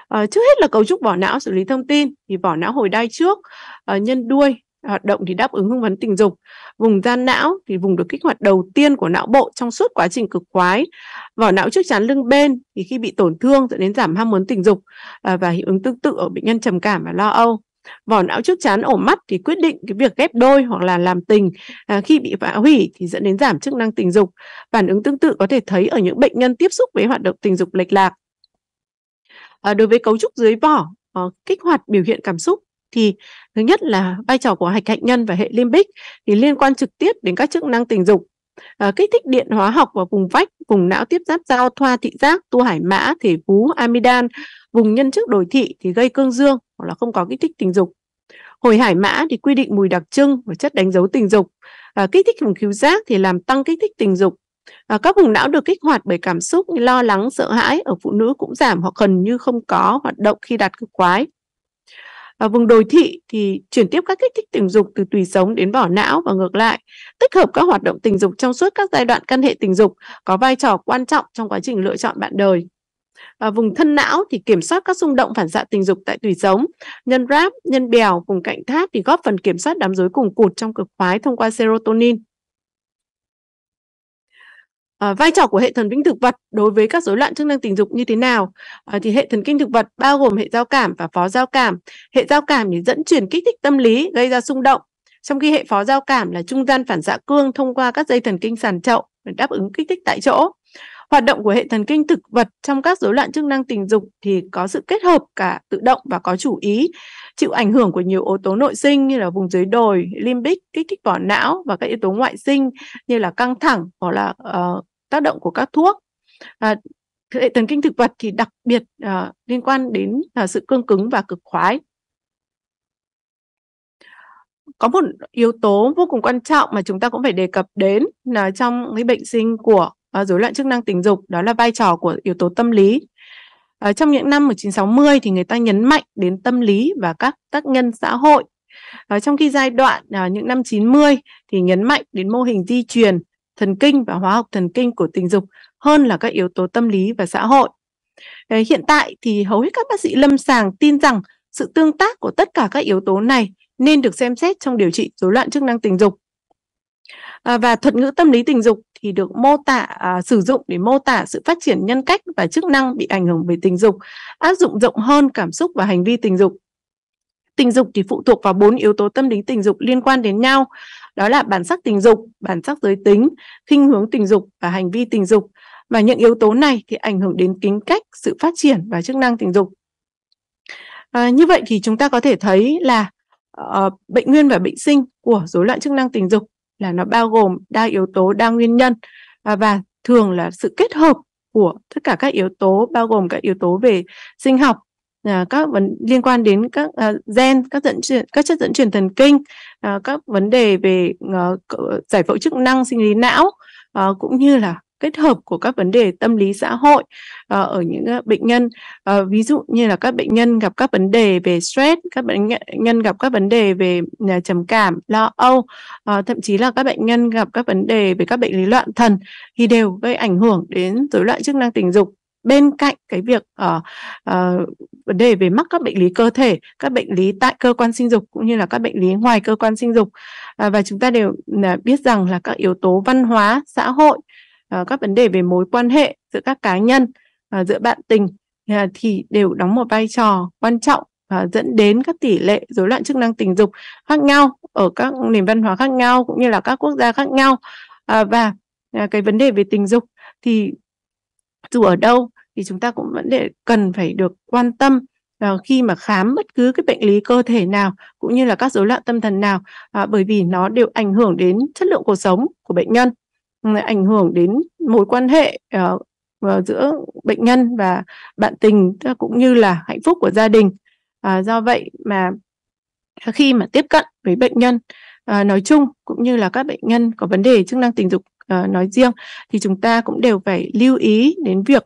Speaker 2: à, trước hết là cấu trúc vỏ não xử lý thông tin thì vỏ não hồi đai trước à, nhân đuôi hoạt động thì đáp ứng hưng phấn tình dục vùng gian não thì vùng được kích hoạt đầu tiên của não bộ trong suốt quá trình cực khoái vỏ não trước chắn lưng bên thì khi bị tổn thương dẫn đến giảm ham muốn tình dục à, và hiệu ứng tương tự ở bệnh nhân trầm cảm và lo âu vỏ não trước chắn ổ mắt thì quyết định cái việc ghép đôi hoặc là làm tình à, khi bị phá hủy thì dẫn đến giảm chức năng tình dục phản ứng tương tự có thể thấy ở những bệnh nhân tiếp xúc với hoạt động tình dục lệch lạc à, đối với cấu trúc dưới vỏ à, kích hoạt biểu hiện cảm xúc thì thứ nhất là vai trò của hạch hạnh nhân và hệ limbic thì liên quan trực tiếp đến các chức năng tình dục à, kích thích điện hóa học vào vùng vách vùng não tiếp giáp giao thoa thị giác tu hải mã thể vú amidan vùng nhân chức đổi thị thì gây cương dương hoặc là không có kích thích tình dục hồi hải mã thì quy định mùi đặc trưng và chất đánh dấu tình dục à, kích thích vùng khiếu giác thì làm tăng kích thích tình dục À, các vùng não được kích hoạt bởi cảm xúc như lo lắng, sợ hãi ở phụ nữ cũng giảm hoặc gần như không có hoạt động khi đạt cực quái. Và vùng đồi thị thì chuyển tiếp các kích thích tình dục từ tùy sống đến vỏ não và ngược lại, tích hợp các hoạt động tình dục trong suốt các giai đoạn căn hệ tình dục có vai trò quan trọng trong quá trình lựa chọn bạn đời. Và vùng thân não thì kiểm soát các xung động phản xạ tình dục tại tùy sống, nhân ráp, nhân bèo, vùng cạnh tháp thì góp phần kiểm soát đám rối cùng cụt trong cực khoái thông qua serotonin. À, vai trò của hệ thần kinh thực vật đối với các rối loạn chức năng tình dục như thế nào? À, thì hệ thần kinh thực vật bao gồm hệ giao cảm và phó giao cảm. Hệ giao cảm để dẫn truyền kích thích tâm lý, gây ra xung động. Trong khi hệ phó giao cảm là trung gian phản xạ cương thông qua các dây thần kinh sàn chậu để đáp ứng kích thích tại chỗ. Hoạt động của hệ thần kinh thực vật trong các rối loạn chức năng tình dục thì có sự kết hợp cả tự động và có chủ ý chịu ảnh hưởng của nhiều yếu tố nội sinh như là vùng dưới đồi, limbic, kích thích vỏ não và các yếu tố ngoại sinh như là căng thẳng hoặc là uh, tác động của các thuốc. À, hệ thần kinh thực vật thì đặc biệt uh, liên quan đến uh, sự cương cứng và cực khoái. Có một yếu tố vô cùng quan trọng mà chúng ta cũng phải đề cập đến là trong cái bệnh sinh của à, uh, rối loạn chức năng tình dục đó là vai trò của yếu tố tâm lý ở ờ, trong những năm 1960 thì người ta nhấn mạnh đến tâm lý và các tác nhân xã hội. À, trong khi giai đoạn à, những năm 90 thì nhấn mạnh đến mô hình di truyền, thần kinh và hóa học thần kinh của tình dục hơn là các yếu tố tâm lý và xã hội. À, hiện tại thì hầu hết các bác sĩ lâm sàng tin rằng sự tương tác của tất cả các yếu tố này nên được xem xét trong điều trị rối loạn chức năng tình dục. À, và thuật ngữ tâm lý tình dục thì được mô tả à, sử dụng để mô tả sự phát triển nhân cách và chức năng bị ảnh hưởng bởi tình dục, áp dụng rộng hơn cảm xúc và hành vi tình dục. Tình dục thì phụ thuộc vào bốn yếu tố tâm lý tình dục liên quan đến nhau, đó là bản sắc tình dục, bản sắc giới tính, khinh hướng tình dục và hành vi tình dục. Và những yếu tố này thì ảnh hưởng đến tính cách, sự phát triển và chức năng tình dục. À, như vậy thì chúng ta có thể thấy là uh, bệnh nguyên và bệnh sinh của rối loạn chức năng tình dục là nó bao gồm đa yếu tố, đa nguyên nhân à, và thường là sự kết hợp của tất cả các yếu tố bao gồm các yếu tố về sinh học à, các vấn liên quan đến các à, gen các dẫn các chất dẫn truyền thần kinh à, các vấn đề về à, giải phẫu chức năng sinh lý não à, cũng như là kết hợp của các vấn đề tâm lý xã hội ờ, ở những bệnh nhân ờ, ví dụ như là các bệnh nhân gặp các vấn đề về stress các bệnh nhân gặp các vấn đề về ờ, trầm cảm lo âu thậm chí là các bệnh nhân gặp các vấn đề về các bệnh lý loạn thần thì đều gây ảnh hưởng đến rối loạn chức năng tình dục bên cạnh cái việc uh, uh, vấn đề về mắc các bệnh lý cơ thể các bệnh lý tại cơ quan sinh dục cũng như là các bệnh lý ngoài cơ quan sinh dục uh, và chúng ta đều uh, biết rằng là các yếu tố văn hóa xã hội Ờ, các vấn đề về mối quan hệ giữa các cá nhân và ờ, giữa bạn tình ờ, thì đều đóng một vai trò quan trọng và dẫn đến các tỷ lệ rối loạn chức năng tình dục khác nhau ở các nền văn hóa khác nhau cũng như là các quốc gia khác nhau và cái vấn đề về tình dục thì dù ở đâu thì chúng ta cũng vẫn để cần phải được quan tâm khi mà khám bất cứ cái bệnh lý cơ thể nào cũng như là các rối loạn tâm thần nào bởi vì nó đều ảnh hưởng đến chất lượng cuộc sống của bệnh nhân ảnh hưởng đến mối quan hệ uh, giữa bệnh nhân và bạn tình cũng như là hạnh phúc của gia đình à, do vậy mà khi mà tiếp cận với bệnh nhân à, nói chung cũng như là các bệnh nhân có vấn đề chức năng tình dục à, nói riêng thì chúng ta cũng đều phải lưu ý đến việc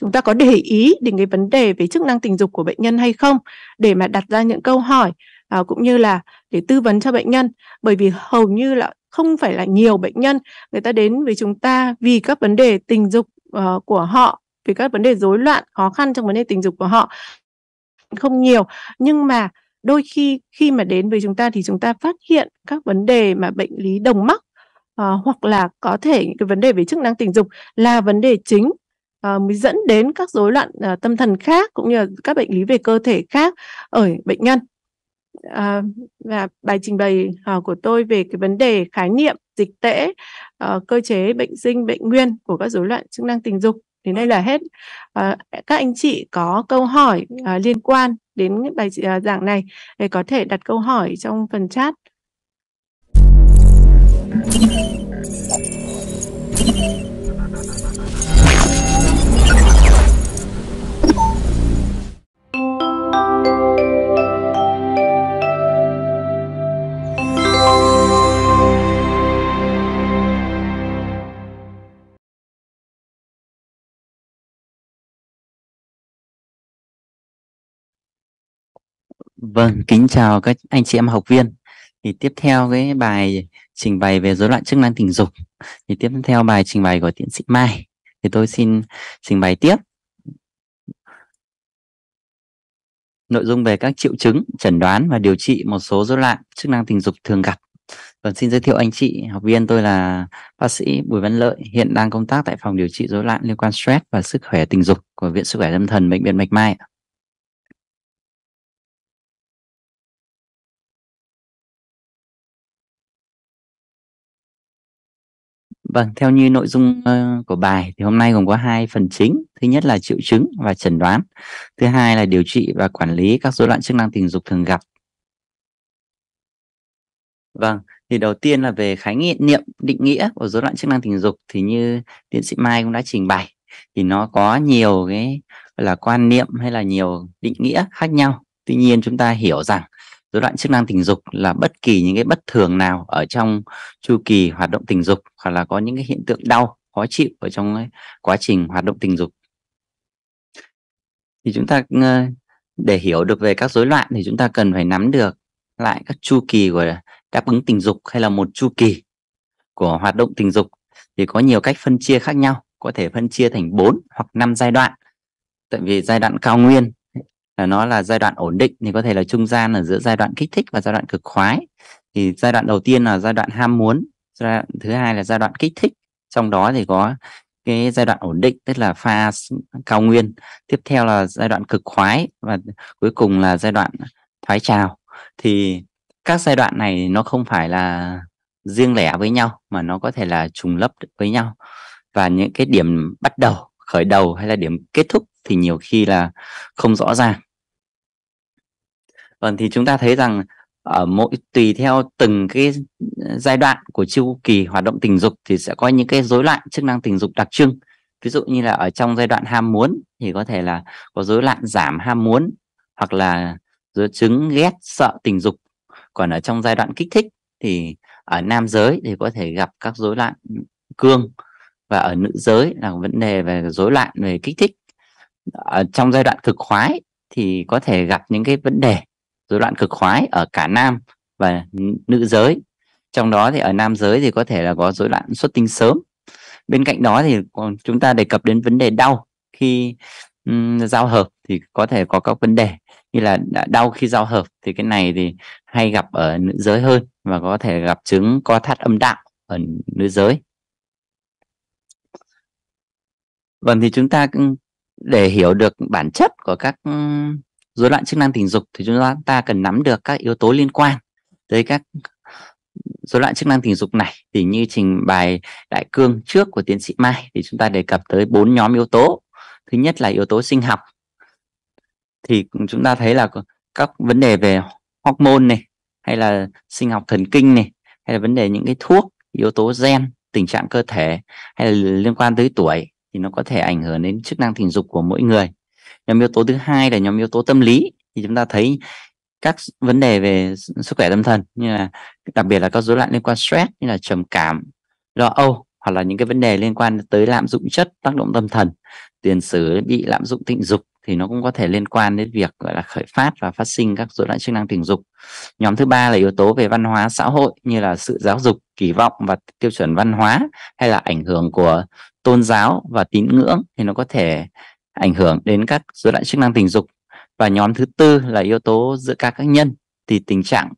Speaker 2: chúng ta có để ý đến cái vấn đề về chức năng tình dục của bệnh nhân hay không để mà đặt ra những câu hỏi à, cũng như là để tư vấn cho bệnh nhân bởi vì hầu như là không phải là nhiều bệnh nhân người ta đến với chúng ta vì các vấn đề tình dục uh, của họ vì các vấn đề rối loạn khó khăn trong vấn đề tình dục của họ không nhiều nhưng mà đôi khi khi mà đến với chúng ta thì chúng ta phát hiện các vấn đề mà bệnh lý đồng mắc uh, hoặc là có thể những cái vấn đề về chức năng tình dục là vấn đề chính uh, dẫn đến các rối loạn uh, tâm thần khác cũng như là các bệnh lý về cơ thể khác ở bệnh nhân Ờ, và bài trình bày uh, của tôi về cái vấn đề khái niệm dịch tễ uh, cơ chế bệnh sinh bệnh nguyên của các rối loạn chức năng tình dục đến đây là hết uh, các anh chị có câu hỏi uh, liên quan đến bài uh, giảng này để có thể đặt câu hỏi trong phần chat Thank you.
Speaker 1: Vâng, kính chào các anh chị em học viên. Thì tiếp theo cái bài trình bày về rối loạn chức năng tình dục thì tiếp theo bài trình bày của tiến sĩ Mai thì tôi xin trình bày tiếp. Nội dung về các triệu chứng, chẩn đoán và điều trị một số rối loạn chức năng tình dục thường gặp. Còn vâng, xin giới thiệu anh chị, học viên tôi là bác sĩ Bùi Văn Lợi, hiện đang công tác tại phòng điều trị rối loạn liên quan stress và sức khỏe tình dục của Viện Sức khỏe Tâm thần Bệnh viện Bạch Mai. Vâng, theo như nội dung ờ, của bài thì hôm nay gồm có hai phần chính. Thứ nhất là triệu chứng và chẩn đoán. Thứ hai là điều trị và quản lý các rối loạn chức năng tình dục thường gặp. Vâng, thì đầu tiên là về khái niệm định nghĩa của rối loạn chức năng tình dục thì như tiến sĩ Mai cũng đã trình bày thì nó có nhiều cái là quan niệm hay là nhiều định nghĩa khác nhau. Tuy nhiên chúng ta hiểu rằng rối loạn chức năng tình dục là bất kỳ những cái bất thường nào ở trong chu kỳ hoạt động tình dục hoặc là có những cái hiện tượng đau khó chịu ở trong quá trình hoạt động tình dục thì chúng ta ờ, để hiểu được về các rối loạn thì chúng ta cần phải nắm được lại các chu kỳ của đáp ứng tình dục hay là một chu kỳ của hoạt động tình dục thì có nhiều cách phân chia khác nhau có thể phân chia thành 4 hoặc 5 giai đoạn tại vì giai đoạn cao nguyên nó là giai đoạn ổn định thì có thể là trung gian ở giữa giai đoạn kích thích và giai đoạn cực khoái thì giai đoạn đầu tiên là giai đoạn ham muốn giai đoạn thứ hai là giai đoạn kích thích trong đó thì có cái giai đoạn ổn định tức là pha cao nguyên tiếp theo là giai đoạn cực khoái và cuối cùng là giai đoạn thoái trào thì các giai đoạn này nó không phải là riêng lẻ với nhau mà nó có thể là trùng lấp với nhau và những cái điểm bắt đầu khởi đầu hay là điểm kết thúc thì nhiều khi là không rõ ràng vâng thì chúng ta thấy rằng ở ờ, mỗi tùy theo từng cái ờ, giai đoạn của chu kỳ hoạt động tình dục thì sẽ có những cái rối loạn chức năng tình dục đặc trưng ví dụ như là ở trong giai đoạn ham muốn thì có thể là có rối loạn giảm ham muốn hoặc là rối chứng ghét sợ tình dục còn ở trong giai đoạn kích thích thì ở nam giới thì có thể gặp các rối loạn cương và ở nữ giới là vấn đề về rối loạn về kích thích ở trong giai đoạn cực khoái thì có thể gặp những cái vấn đề rối loạn cực khoái ở cả nam và nữ giới trong đó thì ở nam giới thì có thể là có rối loạn xuất tinh sớm bên cạnh đó thì còn chúng ta đề cập đến vấn đề đau khi um, giao hợp thì có thể có các vấn đề như là đau khi giao hợp thì cái này thì hay gặp ở nữ giới hơn và có thể gặp chứng co thắt âm đạo ở nữ giới vâng thì chúng ta để hiểu được bản chất của các rối loạn chức năng tình dục thì chúng ta cần nắm được các yếu tố liên quan tới các rối loạn chức năng tình dục này thì như trình bày đại cương trước của tiến sĩ Mai thì chúng ta đề cập tới bốn nhóm yếu tố thứ nhất là yếu tố sinh học thì chúng ta thấy là các vấn đề về hormone này hay là sinh học thần kinh này hay là vấn đề những cái thuốc yếu tố gen tình trạng cơ thể hay là liên quan tới tuổi thì nó có thể ảnh hưởng đến chức năng tình dục của mỗi người nhóm yếu tố thứ hai là nhóm yếu tố tâm lý thì chúng ta thấy các vấn đề về sức khỏe tâm thần như là đặc biệt là các rối loạn liên quan stress như là trầm cảm lo âu hoặc là những cái vấn đề liên quan tới lạm dụng chất tác động tâm thần tiền sử bị lạm dụng tình dục thì nó cũng có thể liên quan đến việc gọi là khởi phát và phát sinh các rối loạn chức năng tình dục nhóm thứ ba là yếu tố về văn hóa xã hội như là sự giáo dục kỳ vọng và tiêu chuẩn văn hóa hay là ảnh hưởng của tôn giáo và tín ngưỡng thì nó có thể ảnh hưởng đến các rối loạn chức năng tình dục và nhóm thứ tư là yếu tố giữa các cá nhân thì tình trạng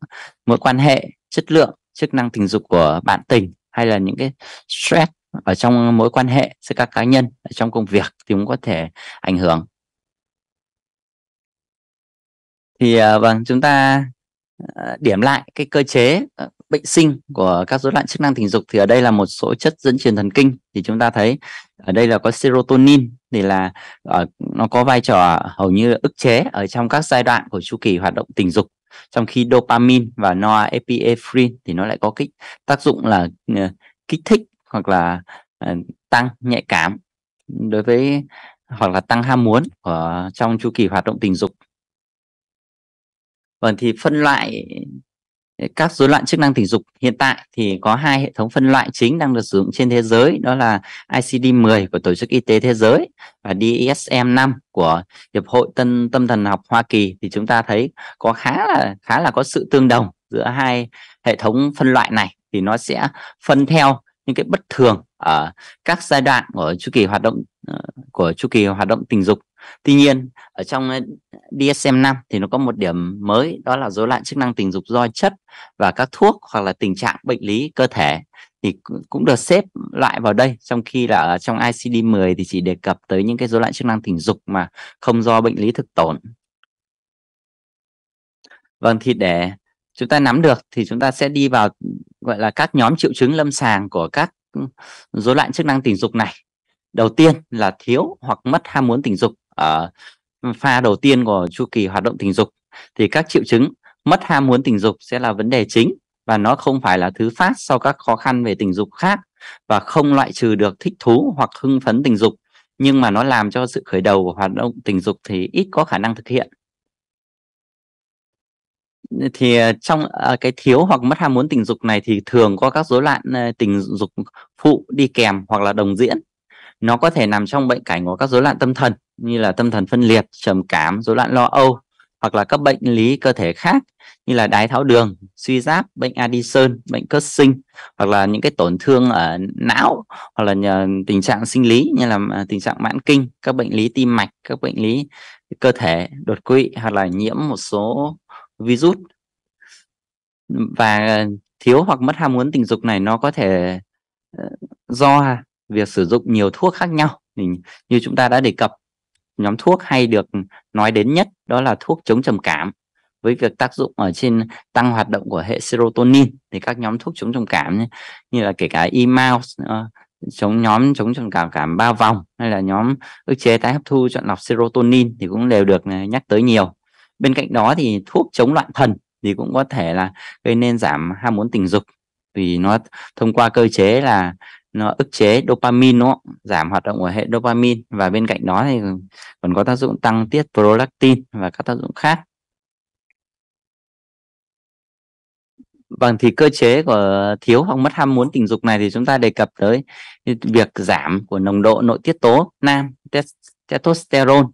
Speaker 1: mối quan hệ chất lượng chức năng tình dục của bạn tình hay là những cái stress ở trong mối quan hệ giữa các cá nhân ở trong công việc thì cũng có thể ảnh hưởng thì uh, vâng chúng ta à, điểm lại cái cơ chế bệnh sinh của các rối loạn chức năng tình dục thì ở đây là một số chất dẫn truyền thần kinh thì chúng ta thấy ở đây là có serotonin thì là ở, ờ, nó có vai trò hầu như ức chế ở trong các giai đoạn của chu kỳ hoạt động tình dục trong khi dopamine và norepinephrine thì nó lại có kích tác dụng là ờ, kích thích hoặc là ờ, tăng nhạy cảm đối với hoặc là tăng ham muốn ở trong chu kỳ hoạt động tình dục Vâng thì phân loại các rối loạn chức năng tình dục hiện tại thì có hai hệ thống phân loại chính đang được sử dụng trên thế giới đó là ICD-10 của Tổ chức Y tế Thế giới và DSM-5 của Hiệp hội Tân Tâm thần học Hoa Kỳ thì chúng ta thấy có khá là khá là có sự tương đồng giữa hai hệ thống phân loại này thì nó sẽ phân theo những cái bất thường ở các giai đoạn của chu kỳ hoạt động ờ, của chu kỳ hoạt động tình dục Tuy nhiên ở trong DSM-5 thì nó có một điểm mới đó là rối loạn chức năng tình dục do chất và các thuốc hoặc là tình trạng bệnh lý cơ thể thì cũng được xếp lại vào đây trong khi là ở trong ICD-10 thì chỉ đề cập tới những cái rối loạn chức năng tình dục mà không do bệnh lý thực tổn. Vâng thì để chúng ta nắm được thì chúng ta sẽ đi vào gọi là các nhóm triệu chứng lâm sàng của các rối loạn chức năng tình dục này. Đầu tiên là thiếu hoặc mất ham muốn tình dục ở ờ, pha đầu tiên của chu kỳ hoạt động tình dục thì các triệu chứng mất ham muốn tình dục sẽ là vấn đề chính và nó không phải là thứ phát sau các khó khăn về tình dục khác và không loại trừ được thích thú hoặc hưng phấn tình dục nhưng mà nó làm cho sự khởi đầu của hoạt động tình dục thì ít có khả năng thực hiện thì ờ, trong ờ, cái thiếu hoặc mất ham muốn tình dục này thì thường có các rối loạn tình dục phụ đi kèm hoặc là đồng diễn nó có thể nằm trong bệnh cảnh của các rối loạn tâm thần như là tâm thần phân liệt, trầm cảm, rối loạn lo âu hoặc là các bệnh lý cơ thể khác như là đái tháo đường, suy giáp, bệnh Addison, bệnh cơ sinh hoặc là những cái tổn thương ở não hoặc là nhờ tình trạng sinh lý như là à, tình trạng mãn kinh, các bệnh lý tim mạch, các bệnh lý cơ thể, đột quỵ hoặc là nhiễm một số virus và à, thiếu hoặc mất ham muốn tình dục này nó có thể ờ, do việc sử dụng nhiều thuốc khác nhau như chúng ta đã đề cập nhóm thuốc hay được nói đến nhất đó là thuốc chống trầm cảm với việc tác dụng ở trên tăng hoạt động của hệ serotonin thì các nhóm thuốc chống trầm cảm như, như là kể cả emaus uh, ờ, chống nhóm chống trầm cảm cảm ba vòng hay là nhóm ức chế tái hấp thu chọn lọc serotonin thì cũng đều được ờ, nhắc tới nhiều bên cạnh đó thì thuốc chống loạn thần thì cũng có thể là gây nên giảm ham muốn tình dục vì nó thông qua cơ chế là nó ức chế dopamine đúng không? giảm hoạt động của hệ dopamine và bên cạnh đó thì còn có tác dụng tăng tiết prolactin và các tác dụng khác Vâng thì cơ chế của thiếu hoặc mất ham muốn tình dục này thì chúng ta đề cập tới việc giảm của nồng độ nội tiết tố nam testosterone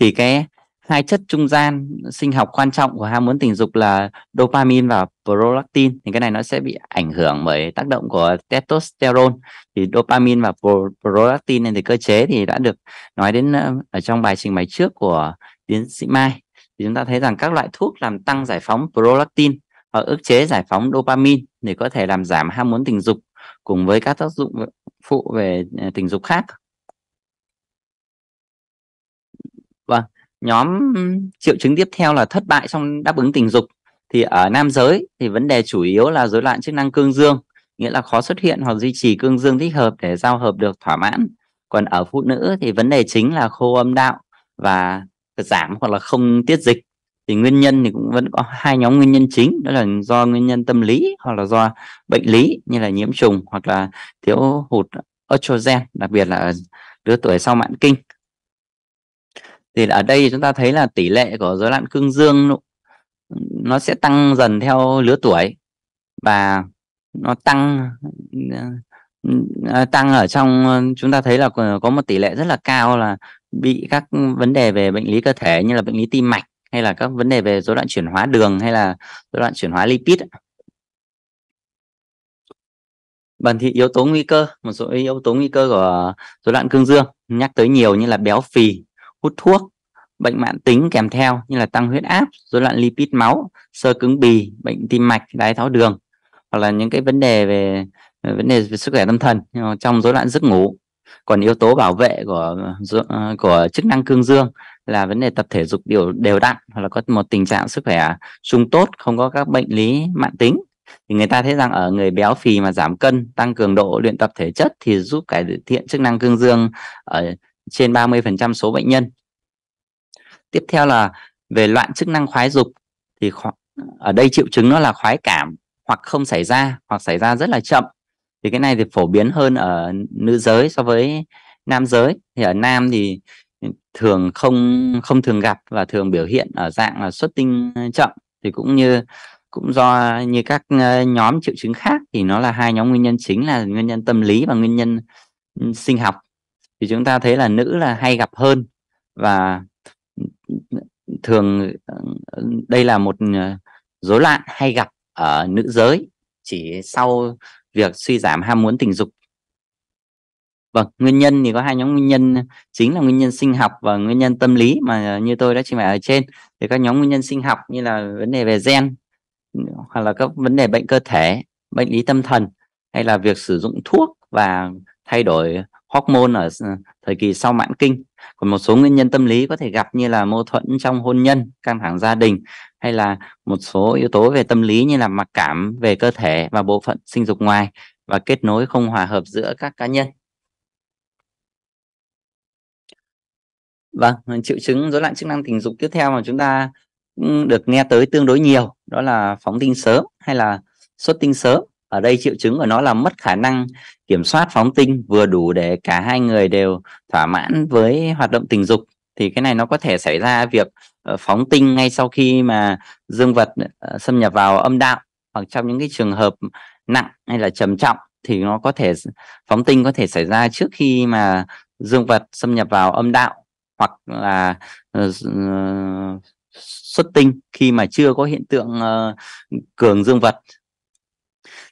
Speaker 1: thì cái hai chất trung gian sinh học quan trọng của ham muốn tình dục là dopamine và prolactin thì cái này nó sẽ bị ảnh hưởng bởi tác động của testosterone thì dopamine và prolactin nên thì cơ chế thì đã được nói đến ờ, ở trong bài trình bày trước của tiến sĩ Mai thì chúng ta thấy rằng các loại thuốc làm tăng giải phóng prolactin hoặc ức chế giải phóng dopamine để có thể làm giảm ham muốn tình dục cùng với các tác dụng phụ về ờ, tình dục khác nhóm triệu chứng tiếp theo là thất bại trong đáp ứng tình dục thì ở nam giới thì vấn đề chủ yếu là rối loạn chức năng cương dương nghĩa là khó xuất hiện hoặc duy trì cương dương thích hợp để giao hợp được thỏa mãn còn ở phụ nữ thì vấn đề chính là khô âm đạo và giảm hoặc là không tiết dịch thì nguyên nhân thì cũng vẫn có hai nhóm nguyên nhân chính đó là do nguyên nhân tâm lý hoặc là do bệnh lý như là nhiễm trùng hoặc là thiếu hụt estrogen đặc biệt là ở lứa tuổi sau mãn kinh thì ở đây chúng ta thấy là tỷ lệ của rối loạn cương dương nó sẽ tăng dần theo lứa tuổi và nó tăng ờ, tăng ở trong chúng ta thấy là có một tỷ lệ rất là cao là bị các vấn đề về bệnh lý cơ thể như là bệnh lý tim mạch hay là các vấn đề về rối loạn chuyển hóa đường hay là rối loạn chuyển hóa lipid bản vâng, thị yếu tố nguy cơ một số yếu tố nguy cơ của rối loạn cương dương nhắc tới nhiều như là béo phì hút thuốc, bệnh mãn tính kèm theo như là tăng huyết áp, rối loạn lipid máu, sơ cứng bì, bệnh tim mạch, đái tháo đường hoặc là những cái vấn đề về vấn đề về sức khỏe tâm thần trong rối loạn giấc ngủ. Còn yếu tố bảo vệ của ờ, của chức năng cương dương là vấn đề tập thể dục đều đều đặn hoặc là có một tình trạng sức khỏe chung tốt, không có các bệnh lý mãn tính thì người ta thấy rằng ở người béo phì mà giảm cân tăng cường độ luyện tập thể chất thì giúp cải thiện chức năng cương dương ở trên 30% số bệnh nhân. Tiếp theo là về loạn chức năng khoái dục thì kho- ở đây triệu chứng nó là khoái cảm hoặc không xảy ra hoặc xảy ra rất là chậm. Thì cái này thì phổ biến hơn ở nữ giới so với nam giới. Thì ở nam thì thường không không thường gặp và thường biểu hiện ở dạng là xuất tinh chậm thì cũng như cũng do như các ờ, nhóm triệu chứng khác thì nó là hai nhóm nguyên nhân chính là nguyên nhân tâm lý và nguyên nhân ừ, sinh học thì chúng ta thấy là nữ là hay gặp hơn và thường đây là một rối ờ, loạn hay gặp ở nữ giới chỉ sau việc suy giảm ham muốn tình dục Vâng, nguyên nhân thì có hai nhóm nguyên nhân chính là nguyên nhân sinh học và nguyên nhân tâm lý mà như tôi đã trình bày ở trên. Thì các nhóm nguyên nhân sinh học như là vấn đề về gen hoặc là các vấn đề bệnh cơ thể, bệnh lý tâm thần hay là việc sử dụng thuốc và thay đổi hormone ở ờ, thời kỳ sau mãn kinh còn một số nguyên nhân tâm lý có thể gặp như là mâu thuẫn trong hôn nhân căng thẳng gia đình hay là một số yếu tố về tâm lý như là mặc cảm về cơ thể và bộ phận sinh dục ngoài và kết nối không hòa hợp giữa các cá nhân Vâng, triệu chứng rối loạn chức năng tình dục tiếp theo mà chúng ta ừ, được nghe tới tương đối nhiều đó là phóng tinh sớm hay là xuất tinh sớm ở đây triệu chứng của nó là mất khả năng kiểm soát phóng tinh vừa đủ để cả hai người đều thỏa mãn với hoạt động tình dục thì cái này nó có thể xảy ra việc ờ, phóng tinh ngay sau khi mà dương vật ờ, xâm nhập vào âm đạo hoặc trong những cái trường hợp nặng hay là trầm trọng thì nó có thể phóng tinh có thể xảy ra trước khi mà dương vật xâm nhập vào âm đạo hoặc là ờ, xuất tinh khi mà chưa có hiện tượng cường dương vật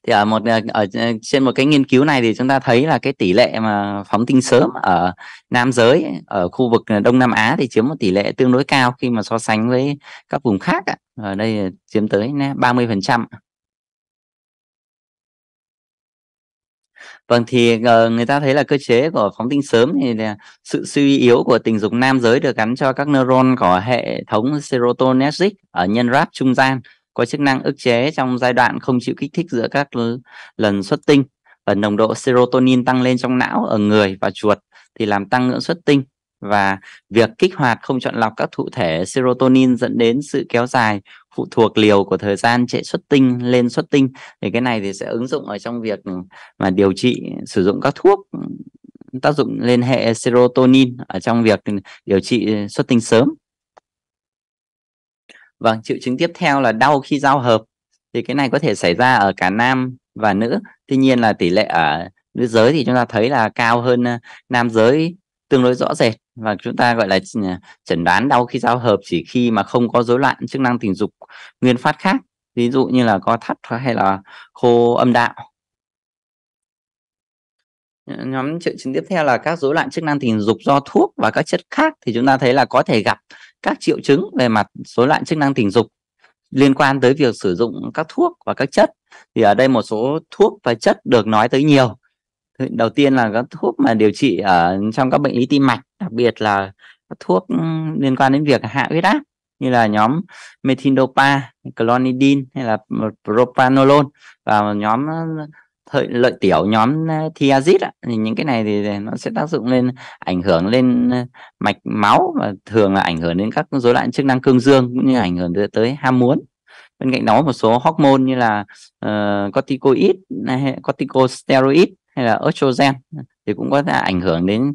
Speaker 1: thì ở một ờ, ở ờ, trên một cái nghiên cứu này thì chúng ta thấy là cái tỷ lệ mà phóng tinh sớm ở nam giới ở khu vực ờ, Đông Nam Á thì chiếm một tỷ lệ tương đối cao khi mà so sánh với các vùng khác ở đây chiếm tới 30%. phần trăm. Vâng thì người ta thấy là cơ chế của phóng tinh sớm thì là sự suy yếu của tình dục nam giới được gắn cho các neuron của hệ thống serotonergic ở nhân ráp trung gian có chức năng ức chế trong giai đoạn không chịu kích thích giữa các lần xuất tinh và nồng độ serotonin tăng lên trong não ở người và chuột thì làm tăng ngưỡng xuất tinh và việc kích hoạt không chọn lọc các thụ thể serotonin dẫn đến sự kéo dài phụ thuộc liều của thời gian trệ xuất tinh lên xuất tinh thì cái này thì sẽ ứng dụng ở trong việc mà điều trị sử dụng các thuốc tác dụng lên hệ serotonin ở trong việc điều trị xuất tinh sớm vâng triệu chứng tiếp theo là đau khi giao hợp thì cái này có thể xảy ra ở cả nam và nữ tuy nhiên là tỷ lệ ở nữ giới thì chúng ta thấy là cao hơn ờ, nam giới tương đối rõ rệt và chúng ta gọi là ờ, chẩn đoán đau khi giao hợp chỉ khi mà không có rối loạn chức năng tình dục nguyên phát khác ví dụ như là có thắt hay là khô âm đạo nhóm triệu chứng tiếp theo là các rối loạn chức năng tình dục do thuốc và các chất khác thì chúng ta thấy là có thể gặp các triệu chứng về mặt rối loạn chức năng tình dục liên quan tới việc sử dụng các thuốc và các chất thì ở đây một số thuốc và chất được nói tới nhiều đầu tiên là các thuốc mà điều trị ở trong các bệnh lý tim mạch đặc biệt là các thuốc ừ, liên quan đến việc hạ huyết áp như là nhóm methindopa, clonidine hay là propanolol và nhóm lợi, lợi tiểu nhóm thiazid ạ thì những cái này thì nó sẽ tác dụng lên ảnh hưởng lên mạch máu và thường là ảnh hưởng đến các rối loạn chức năng cương dương cũng như ảnh hưởng tới, tới ham muốn bên cạnh đó một số hormone như là uh, corticoid hay corticosteroid hay là estrogen thì cũng có thể ảnh hưởng đến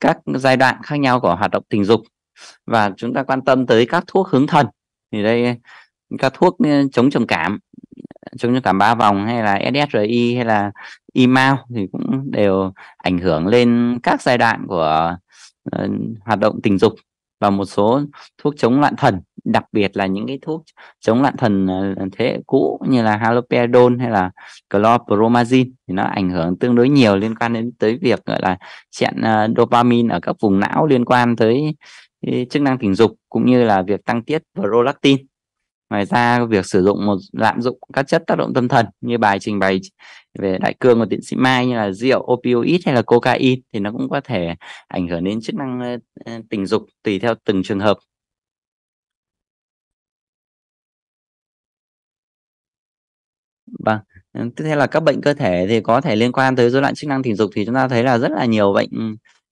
Speaker 1: các giai đoạn khác nhau của hoạt động tình dục và chúng ta quan tâm tới các thuốc hướng thần thì đây các thuốc chống trầm cảm chung cho cả ba vòng hay là SSRI hay là email thì cũng đều ảnh hưởng lên các giai đoạn của uh, hoạt động tình dục và một số thuốc chống loạn thần đặc biệt là những cái thuốc chống loạn thần ờ, thế hệ cũ như là haloperidol hay là chlorpromazine thì nó ảnh hưởng tương đối nhiều liên quan đến tới việc gọi là chặn ờ, dopamine ở các vùng não liên quan tới chức năng tình dục cũng như là việc tăng tiết prolactin ngoài ra việc sử dụng một lạm dụng các chất tác động tâm thần như bài trình bày về đại cương của tiến sĩ mai như là rượu opioid hay là cocaine thì nó cũng có thể ảnh hưởng đến chức năng ờ, ờ, tình dục tùy theo từng trường hợp Vâng. Ừ, tiếp theo là các bệnh cơ thể thì có thể liên quan tới rối loạn chức năng tình dục thì chúng ta thấy là rất là nhiều bệnh ừ,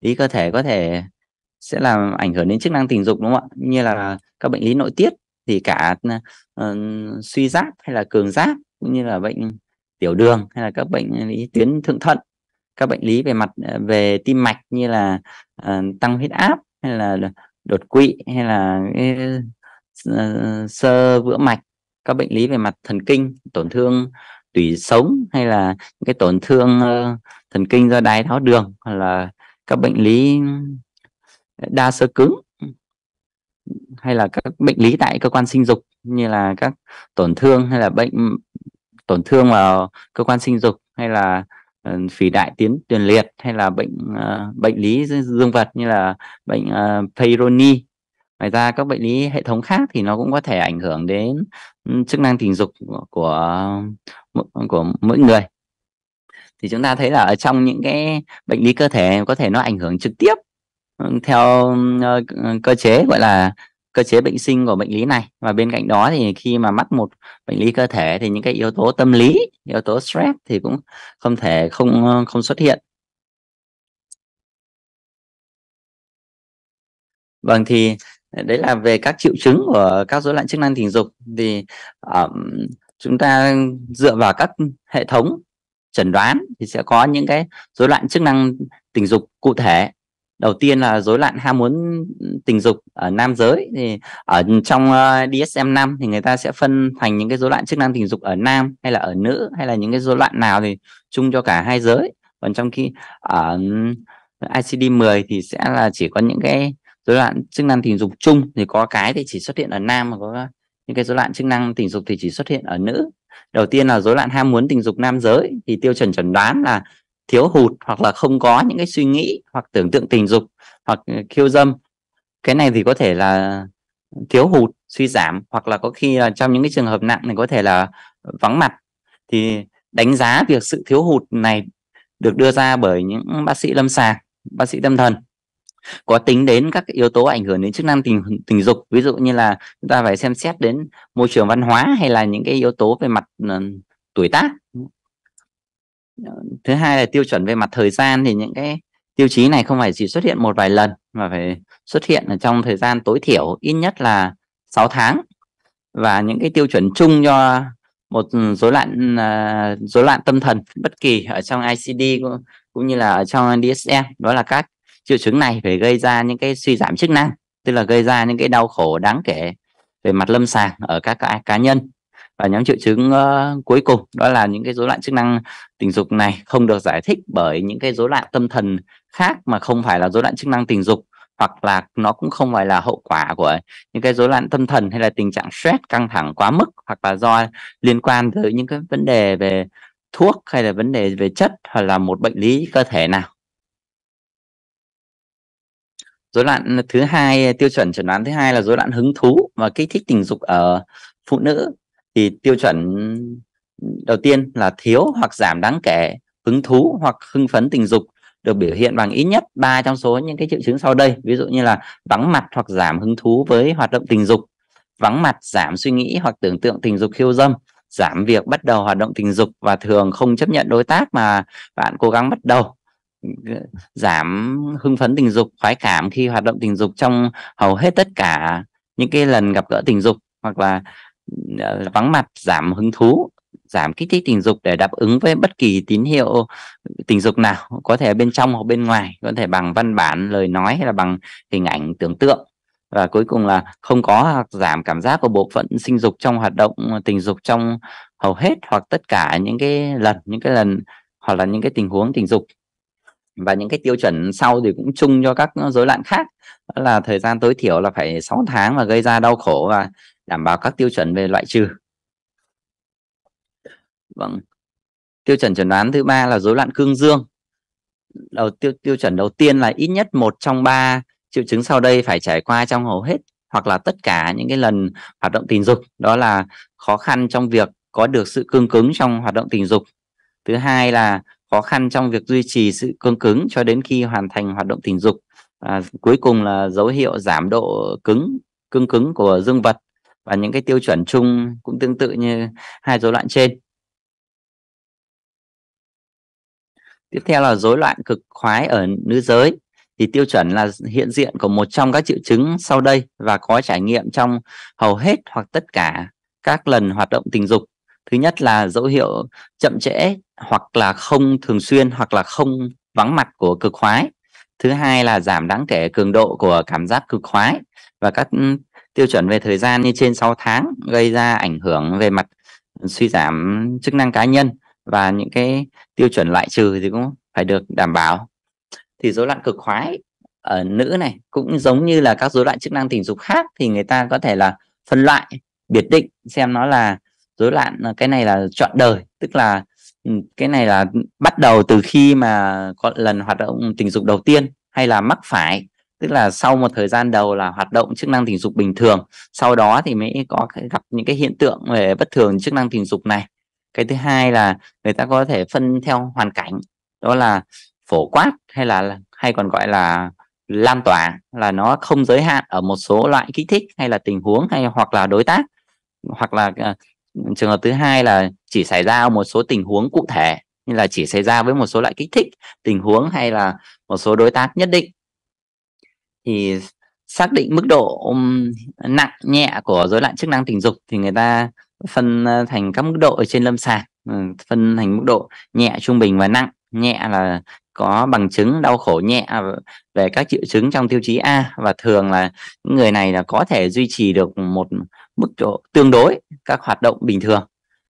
Speaker 1: lý cơ thể có thể sẽ làm ảnh hưởng đến chức năng tình dục đúng không ạ? Như là các bệnh lý nội tiết thì cả uh, suy giáp hay là cường giáp cũng như là bệnh tiểu đường hay là các bệnh lý tuyến thượng thận các bệnh lý về mặt ờ, về tim mạch như là uh, tăng huyết áp hay là đột quỵ hay là uh, sơ vữa mạch các bệnh lý về mặt thần kinh tổn thương tủy sống hay là những cái tổn thương uh, thần kinh do đái tháo đường hoặc là các bệnh lý đa sơ cứng hay là các bệnh lý tại cơ quan sinh dục như là các tổn thương hay là bệnh tổn thương vào cơ quan sinh dục hay là uh, phì đại tiến tiền liệt hay là bệnh uh, bệnh lý dương vật như là bệnh uh, Peyronie ngoài ra các bệnh lý hệ thống khác thì nó cũng có thể ảnh hưởng đến ừ, chức năng tình dục của của, của mỗi người thì chúng ta thấy là ở trong những cái bệnh lý cơ thể có thể nó ảnh hưởng trực tiếp Vâng, theo cơ chế gọi là cơ chế bệnh sinh của bệnh lý này và bên cạnh đó thì khi mà mắc một bệnh lý cơ thể thì những cái yếu tố tâm lý yếu tố stress thì cũng không thể không không xuất hiện vâng thì đấy là về các triệu chứng của các rối loạn chức năng tình dục thì um, chúng ta dựa vào các hệ thống chẩn đoán thì sẽ có những cái rối loạn chức năng tình dục cụ thể đầu tiên là rối loạn ham muốn tình dục ở nam giới thì ở trong ờ, DSM 5 thì người ta sẽ phân thành những cái rối loạn chức năng tình dục ở nam hay là ở nữ hay là những cái rối loạn nào thì chung cho cả hai giới còn trong khi ở ICD 10 thì sẽ là chỉ có những cái rối loạn chức năng tình dục chung thì có cái thì chỉ xuất hiện ở nam mà có những cái rối loạn chức năng tình dục thì chỉ xuất hiện ở nữ đầu tiên là rối loạn ham muốn tình dục nam giới thì tiêu chuẩn chẩn đoán là thiếu hụt hoặc là không có những cái suy nghĩ hoặc tưởng tượng tình dục hoặc ờ, khiêu dâm cái này thì có thể là thiếu hụt suy giảm hoặc là có khi là trong những cái trường hợp nặng này có thể là vắng mặt thì đánh giá việc sự thiếu hụt này được đưa ra bởi những bác sĩ lâm sàng bác sĩ tâm thần có tính đến các yếu tố ảnh hưởng đến chức năng tình tình dục ví dụ như là chúng ta phải xem xét đến môi trường văn hóa hay là những cái yếu tố về mặt uh, tuổi tác Ờ, thứ hai là tiêu chuẩn về mặt thời gian thì những cái tiêu chí này không phải chỉ xuất hiện một vài lần mà phải xuất hiện ở trong thời gian tối thiểu ít nhất là 6 tháng và những cái tiêu chuẩn chung cho một ừ, rối loạn à, rối loạn tâm thần bất kỳ ở trong ICD cũng, như là ở trong DSM e, đó là các triệu chứng này phải gây ra những cái suy giảm chức năng tức là gây ra những cái đau khổ đáng kể về mặt lâm sàng ở các cá, cá nhân và nhóm triệu chứng uh, cuối cùng đó là những cái rối loạn chức năng tình dục này không được giải thích bởi những cái rối loạn tâm thần khác mà không phải là rối loạn chức năng tình dục hoặc là nó cũng không phải là hậu quả của những cái rối loạn tâm thần hay là tình trạng stress căng thẳng quá mức hoặc là do liên quan tới những cái vấn đề về thuốc hay là vấn đề về chất hoặc là một bệnh lý cơ thể nào rối loạn thứ hai tiêu chuẩn chẩn đoán thứ hai là rối loạn hứng thú và kích thích tình dục ở phụ nữ thì tiêu chuẩn ừ, đầu tiên là thiếu hoặc giảm đáng kể hứng thú hoặc hưng phấn tình dục được biểu hiện bằng ít nhất ba trong số những cái triệu chứng sau đây ví dụ như là vắng mặt hoặc giảm hứng thú với hoạt động tình dục vắng mặt giảm suy nghĩ hoặc tưởng tượng tình dục khiêu dâm giảm việc bắt đầu hoạt động tình dục và thường không chấp nhận đối tác mà bạn cố gắng bắt đầu ừ, giảm hưng phấn tình dục khoái cảm khi hoạt động tình dục trong hầu hết tất cả những cái lần gặp gỡ tình dục hoặc là Ờ, vắng mặt giảm hứng thú giảm kích thích tình dục để đáp ứng với bất kỳ tín hiệu tình dục nào có thể bên trong hoặc bên ngoài có thể bằng văn bản lời nói hay là bằng hình ảnh tưởng tượng và cuối cùng là không có hoặc giảm cảm giác của bộ phận sinh dục trong hoạt động tình dục trong hầu hết hoặc tất cả những cái lần những cái lần hoặc là những cái tình huống tình dục và những cái tiêu chuẩn sau thì cũng chung cho các rối loạn khác đó là thời gian tối thiểu là phải 6 tháng và gây ra đau khổ và đảm bảo các tiêu chuẩn về loại trừ vâng tiêu chuẩn chẩn đoán thứ ba là rối loạn cương dương đầu tiêu tiêu chuẩn đầu tiên là ít nhất một trong ba triệu chứng sau đây phải trải qua trong hầu hết hoặc là tất cả những cái lần hoạt động tình dục đó là khó khăn trong việc có được sự cương cứng trong hoạt động tình dục thứ hai là khó khăn trong việc duy trì sự cương cứng cho đến khi hoàn thành hoạt động tình dục và cuối cùng là dấu hiệu giảm độ cứng cương cứng của dương vật và những cái tiêu chuẩn chung cũng tương tự như hai rối loạn trên tiếp theo là rối loạn cực khoái ở nữ giới thì tiêu chuẩn là hiện diện của một trong các triệu chứng sau đây và có trải nghiệm trong hầu hết hoặc tất cả các lần hoạt động tình dục thứ nhất là dấu hiệu chậm trễ hoặc là không thường xuyên hoặc là không vắng mặt của cực khoái thứ hai là giảm đáng kể cường độ của cảm giác cực khoái và các tiêu chuẩn về thời gian như trên 6 tháng gây ra ảnh hưởng về mặt suy giảm chức năng cá nhân và những cái tiêu chuẩn loại trừ thì cũng phải được đảm bảo thì rối loạn cực khoái ở nữ này cũng giống như là các rối loạn chức năng tình dục khác thì người ta có thể là phân loại biệt định xem nó là rối loạn cái này là chọn đời tức là ừ, cái này là bắt đầu từ khi mà có lần hoạt động tình dục đầu tiên hay là mắc phải tức là sau một thời gian đầu là hoạt động chức năng tình dục bình thường sau đó thì mới có gặp những cái hiện tượng về bất thường chức năng tình dục này cái thứ hai là người ta có thể phân theo hoàn cảnh đó là phổ quát hay là hay còn gọi là lan tỏa là nó không giới hạn ở một số loại kích thích hay là tình huống hay hoặc là đối tác hoặc là uh, trường hợp thứ hai là chỉ xảy ra một số tình huống cụ thể như là chỉ xảy ra với một số loại kích thích tình huống hay là một số đối tác nhất định thì xác định mức độ nặng nhẹ của rối loạn chức năng tình dục thì người ta phân thành các mức độ ở trên lâm sàng ừ, phân thành mức độ nhẹ trung bình và nặng nhẹ là có bằng chứng đau khổ nhẹ à, về các triệu chứng trong tiêu chí A và thường là những người này là có thể duy trì được một mức độ tương đối các hoạt động bình thường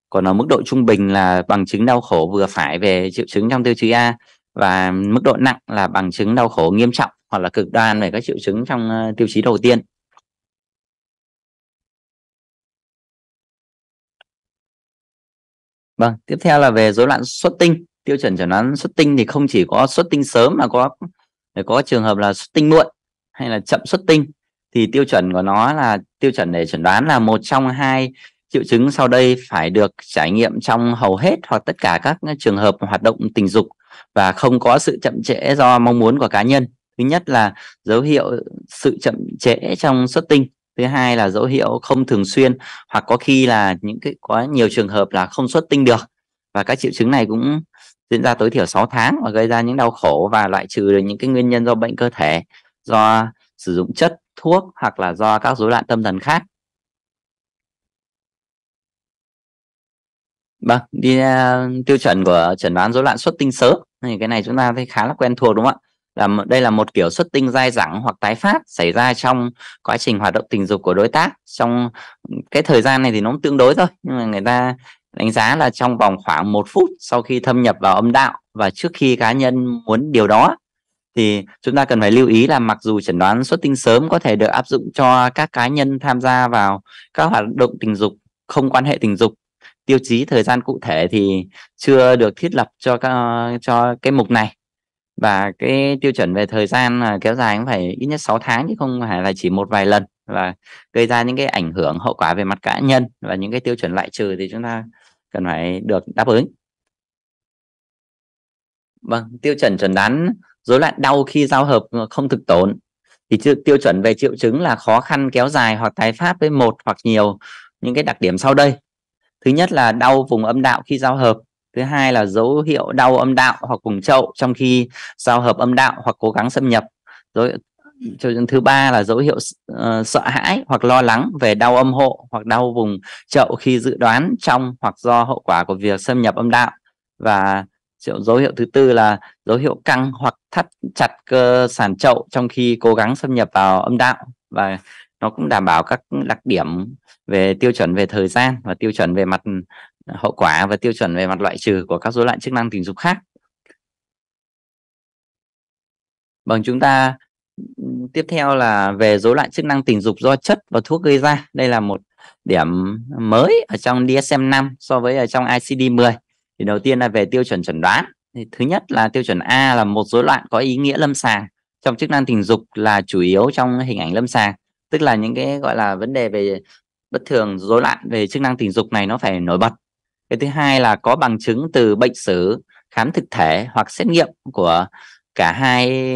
Speaker 1: còn ở mức độ trung bình là bằng chứng đau khổ vừa phải về triệu chứng trong tiêu chí A và mức độ nặng là bằng chứng đau khổ nghiêm trọng hoặc là cực đoan về các triệu chứng trong ờ, tiêu chí đầu tiên vâng tiếp theo là về rối loạn xuất tinh tiêu chuẩn chẩn đoán xuất tinh thì không chỉ có xuất tinh sớm mà có có trường hợp là xuất tinh muộn hay là chậm xuất tinh thì tiêu chuẩn của nó là tiêu chuẩn để chẩn đoán là một trong hai triệu chứng sau đây phải được trải nghiệm trong hầu hết hoặc tất cả các ờ, trường hợp hoạt động tình dục và không có sự chậm trễ do mong muốn của cá nhân thứ nhất là dấu hiệu sự chậm trễ trong xuất tinh thứ hai là dấu hiệu không thường xuyên hoặc có khi là những cái có nhiều trường hợp là không xuất tinh được và các triệu chứng này cũng diễn ra tối thiểu 6 tháng và gây ra những đau khổ và loại trừ được những cái nguyên nhân do bệnh cơ thể do sử dụng chất thuốc hoặc là do các rối loạn tâm thần khác Vâng, đi uh, tiêu chuẩn của chẩn đoán rối loạn xuất tinh sớm thì cái này chúng ta thấy khá là quen thuộc đúng không ạ? là đây là một kiểu xuất tinh dai dẳng hoặc tái phát xảy ra trong quá trình hoạt động tình dục của đối tác trong ừ, cái thời gian này thì nó cũng tương đối thôi nhưng mà người ta đánh giá là trong vòng khoảng một phút sau khi thâm nhập vào âm đạo và trước khi cá nhân muốn điều đó thì chúng ta cần phải lưu ý là mặc dù chẩn đoán xuất tinh sớm có thể được áp dụng cho các cá nhân tham gia vào các hoạt động tình dục không quan hệ tình dục tiêu chí thời gian cụ thể thì chưa được thiết lập cho cho cái mục này và cái tiêu chuẩn về thời gian là kéo dài cũng phải ít nhất 6 tháng chứ không phải là chỉ một vài lần và gây ra những cái ảnh hưởng hậu quả về mặt cá nhân và những cái tiêu chuẩn loại trừ thì chúng ta cần phải được đáp ứng. Vâng, tiêu chuẩn chuẩn đoán rối loạn đau khi giao hợp không thực tổn thì tiêu chuẩn về triệu chứng là khó khăn kéo dài hoặc tái phát với một hoặc nhiều những cái đặc điểm sau đây. Thứ nhất là đau vùng âm đạo khi giao hợp thứ hai là dấu hiệu đau âm đạo hoặc vùng chậu trong khi giao hợp âm đạo hoặc cố gắng xâm nhập rồi thứ ba là dấu hiệu uh, sợ hãi hoặc lo lắng về đau âm hộ hoặc đau vùng chậu khi dự đoán trong hoặc do hậu quả của việc xâm nhập âm đạo và dấu hiệu thứ tư là dấu hiệu căng hoặc thắt chặt cơ sản chậu trong khi cố gắng xâm nhập vào âm đạo và nó cũng đảm bảo các đặc điểm về tiêu chuẩn về thời gian và tiêu chuẩn về mặt hậu quả và tiêu chuẩn về mặt loại trừ của các rối loạn chức năng tình dục khác bằng vâng, chúng ta tiếp theo là về rối loạn chức năng tình dục do chất và thuốc gây ra đây là một điểm mới ở trong DSM 5 so với ở trong ICD 10 thì đầu tiên là về tiêu chuẩn chẩn đoán thì thứ nhất là tiêu chuẩn A là một rối loạn có ý nghĩa lâm sàng trong chức năng tình dục là chủ yếu trong hình ảnh lâm sàng tức là những cái gọi là vấn đề về bất thường rối loạn về chức năng tình dục này nó phải nổi bật cái thứ hai là có bằng chứng từ bệnh sử khám thực thể hoặc xét nghiệm của cả hai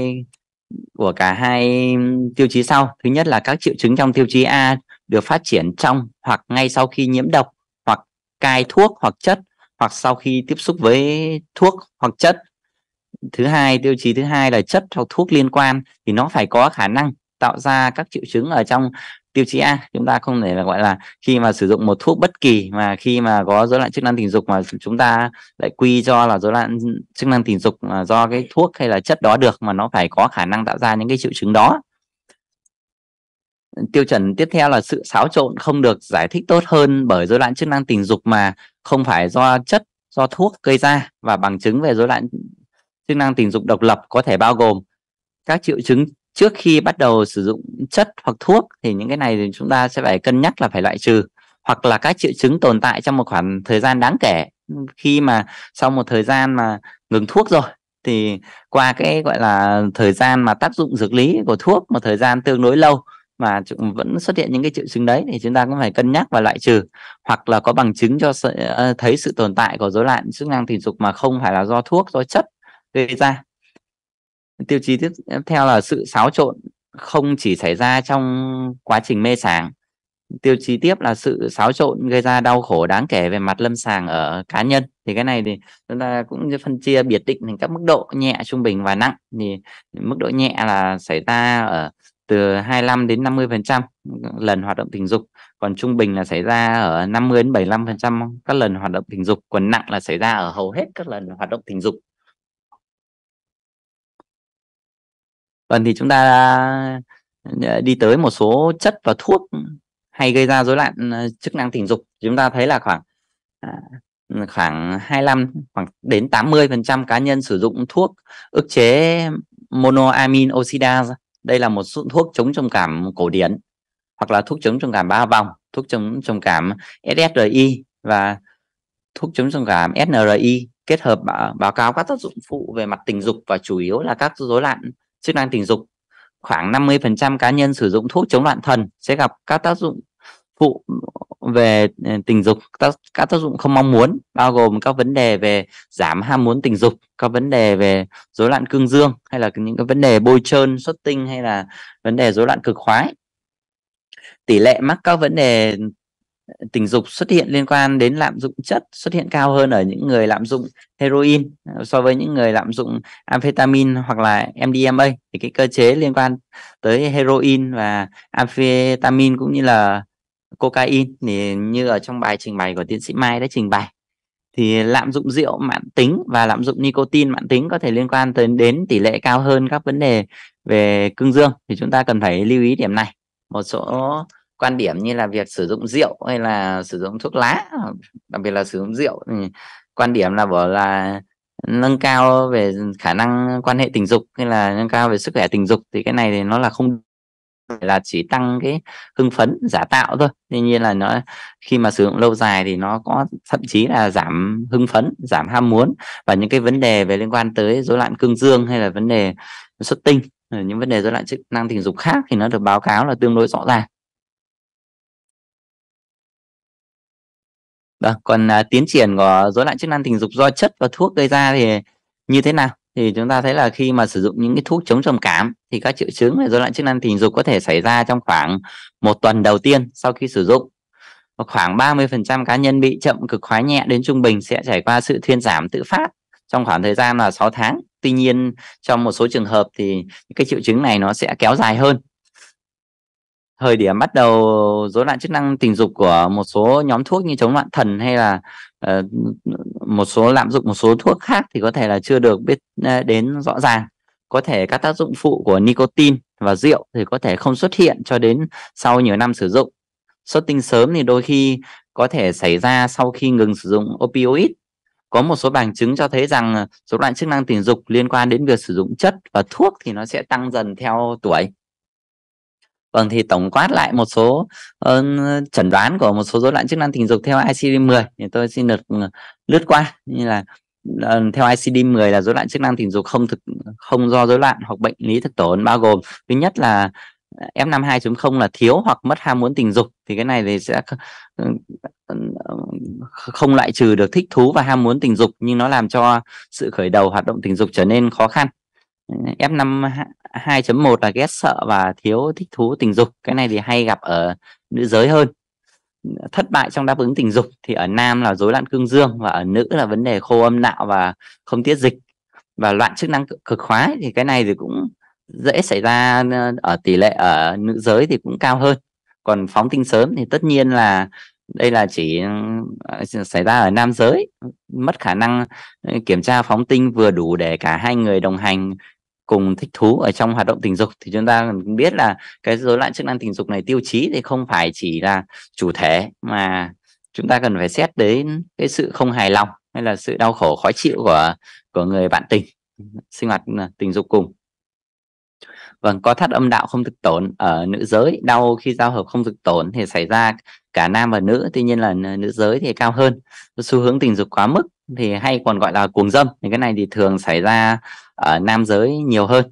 Speaker 1: của cả hai tiêu chí sau thứ nhất là các triệu chứng trong tiêu chí A được phát triển trong hoặc ngay sau khi nhiễm độc hoặc cai thuốc hoặc chất hoặc sau khi tiếp xúc với thuốc hoặc chất thứ hai tiêu chí thứ hai là chất hoặc thuốc liên quan thì nó phải có khả năng tạo ra các triệu chứng ở trong tiêu chí A chúng ta không thể là gọi là khi mà sử dụng một thuốc bất kỳ mà khi mà có rối loạn chức năng tình dục mà chúng ta lại quy cho là rối loạn chức năng tình dục là do cái thuốc hay là chất đó được mà nó phải có khả năng tạo ra những cái triệu chứng đó tiêu chuẩn tiếp theo là sự xáo trộn không được giải thích tốt hơn bởi rối loạn chức năng tình dục mà không phải do chất do thuốc gây ra và bằng chứng về rối loạn chức năng tình dục độc lập có thể bao gồm các triệu chứng trước khi bắt đầu sử dụng chất hoặc thuốc thì những cái này thì chúng ta sẽ phải cân nhắc là phải loại trừ hoặc là các triệu chứng tồn tại trong một khoảng thời gian đáng kể khi mà sau một thời gian mà ngừng thuốc rồi thì qua cái gọi là thời gian mà tác dụng dược lý của thuốc một thời gian tương đối lâu mà vẫn xuất hiện những cái triệu chứng đấy thì chúng ta cũng phải cân nhắc và loại trừ hoặc là có bằng chứng cho ờ, thấy sự tồn tại của rối loạn chức năng tình dục mà không phải là do thuốc do chất gây ra tiêu chí tiếp theo là sự xáo trộn không chỉ xảy ra trong quá trình mê sảng tiêu chí tiếp là sự xáo trộn gây ra đau khổ đáng kể về mặt lâm sàng ở cá nhân thì cái này thì chúng ta cũng phân chia biệt định thành các mức độ nhẹ trung bình và nặng thì mức độ nhẹ là xảy ra ở từ 25 đến 50 phần trăm lần hoạt động tình dục còn trung bình là xảy ra ở 50 đến 75 phần trăm các lần hoạt động tình dục còn nặng là xảy ra ở hầu hết các lần hoạt động tình dục còn vâng, thì chúng ta ờ, đi tới một số chất và thuốc hay gây ra rối loạn ờ, chức năng tình dục chúng ta thấy là khoảng à, khoảng 25 khoảng đến 80% cá nhân sử dụng thuốc ức chế monoamin oxidase đây là một số thuốc chống trầm cảm cổ điển hoặc là thuốc chống trầm cảm ba vòng thuốc chống trầm cảm SSRI và thuốc chống trầm cảm SNRI kết hợp báo cáo các tác dụng phụ về mặt tình dục và chủ yếu là các rối loạn chức năng tình dục khoảng 50% cá nhân sử dụng thuốc chống loạn thần sẽ gặp các tác dụng phụ về ừ, tình dục các, các tác dụng không mong muốn bao gồm các vấn đề về giảm ham muốn tình dục các vấn đề về rối loạn cương dương hay là những cái vấn đề bôi trơn xuất tinh hay là vấn đề rối loạn cực khoái tỷ lệ mắc các vấn đề tình dục xuất hiện liên quan đến lạm dụng chất xuất hiện cao hơn ở những người lạm dụng heroin ờ, so với những người lạm dụng amphetamine hoặc là MDMA thì cái cơ chế liên quan tới heroin và amphetamine cũng như là cocaine thì như ở trong bài trình bày của tiến sĩ Mai đã trình bày thì lạm dụng rượu mãn tính và lạm dụng nicotine mãn tính có thể liên quan tới đến tỷ lệ cao hơn các vấn đề về cương dương thì chúng ta cần phải lưu ý điểm này một số quan điểm như là việc sử dụng rượu hay là sử dụng thuốc lá đặc biệt là sử dụng rượu thì quan điểm là bảo là nâng cao về khả năng quan hệ tình dục hay là nâng cao về sức khỏe tình dục thì cái này thì nó là không là chỉ tăng cái hưng phấn giả tạo thôi tuy nhiên là nó khi mà sử dụng lâu dài thì nó có thậm chí là giảm hưng phấn giảm ham muốn và những cái vấn đề về liên quan tới rối loạn cương dương hay là vấn đề xuất tinh những vấn đề rối loạn chức năng tình dục khác thì nó được báo cáo là tương đối rõ ràng Đó, vâng, còn à, tiến triển của rối loạn chức năng tình dục do chất và thuốc gây ra thì như thế nào? Thì chúng ta thấy là khi mà sử dụng những cái thuốc chống trầm cảm thì các triệu chứng về rối loạn chức năng tình dục có thể xảy ra trong khoảng một tuần đầu tiên sau khi sử dụng. Và khoảng 30% cá nhân bị chậm cực khoái nhẹ đến trung bình sẽ trải qua sự thuyên giảm tự phát trong khoảng thời gian là 6 tháng. Tuy nhiên trong một số trường hợp thì cái triệu chứng này nó sẽ kéo dài hơn thời điểm bắt đầu rối loạn chức năng tình dục của một số nhóm thuốc như chống loạn thần hay là uh, một số lạm dụng một số thuốc khác thì có thể là chưa được biết ờ, đến rõ ràng có thể các tác dụng phụ của nicotine và rượu thì có thể không xuất hiện cho đến sau nhiều năm sử dụng xuất tinh sớm thì đôi khi có thể xảy ra sau khi ngừng sử dụng opioid có một số bằng chứng cho thấy rằng rối loạn chức năng tình dục liên quan đến việc sử dụng chất và thuốc thì nó sẽ tăng dần theo tuổi vâng thì tổng quát lại một số uh, chẩn đoán của một số rối loạn chức năng tình dục theo ICD-10 thì tôi xin được ờ, lướt qua như là ờ, theo ICD-10 là rối loạn chức năng tình dục không thực không do rối loạn hoặc bệnh lý thực tổn bao gồm thứ nhất là F52.0 là thiếu hoặc mất ham muốn tình dục thì cái này thì sẽ không loại trừ được thích thú và ham muốn tình dục nhưng nó làm cho sự khởi đầu hoạt động tình dục trở nên khó khăn F5 2.1 là ghét sợ và thiếu thích thú tình dục cái này thì hay gặp ở nữ giới hơn thất bại trong đáp ứng tình dục thì ở nam là rối loạn cương dương và ở nữ là vấn đề khô âm đạo và không tiết dịch và loạn chức năng cực khoái thì cái này thì cũng dễ xảy ra ờ, ở tỷ lệ ở nữ giới thì cũng cao hơn còn phóng tinh sớm thì tất nhiên là đây là chỉ ừ, xảy ra ở nam giới mất khả năng ừ, kiểm tra phóng tinh vừa đủ để cả hai người đồng hành cùng thích thú ở trong hoạt động tình dục thì chúng ta biết là cái rối loạn chức năng tình dục này tiêu chí thì không phải chỉ là chủ thể mà chúng ta cần phải xét đến cái sự không hài lòng hay là sự đau khổ khó chịu của của người bạn tình sinh hoạt à, tình dục cùng vâng có thắt âm đạo không thực tổn ở nữ giới đau khi giao hợp không thực tổn thì xảy ra cả nam và nữ tuy nhiên là nữ giới thì cao hơn xu hướng tình dục quá mức thì hay còn gọi là cuồng dâm thì cái này thì thường xảy ra ở nam giới nhiều hơn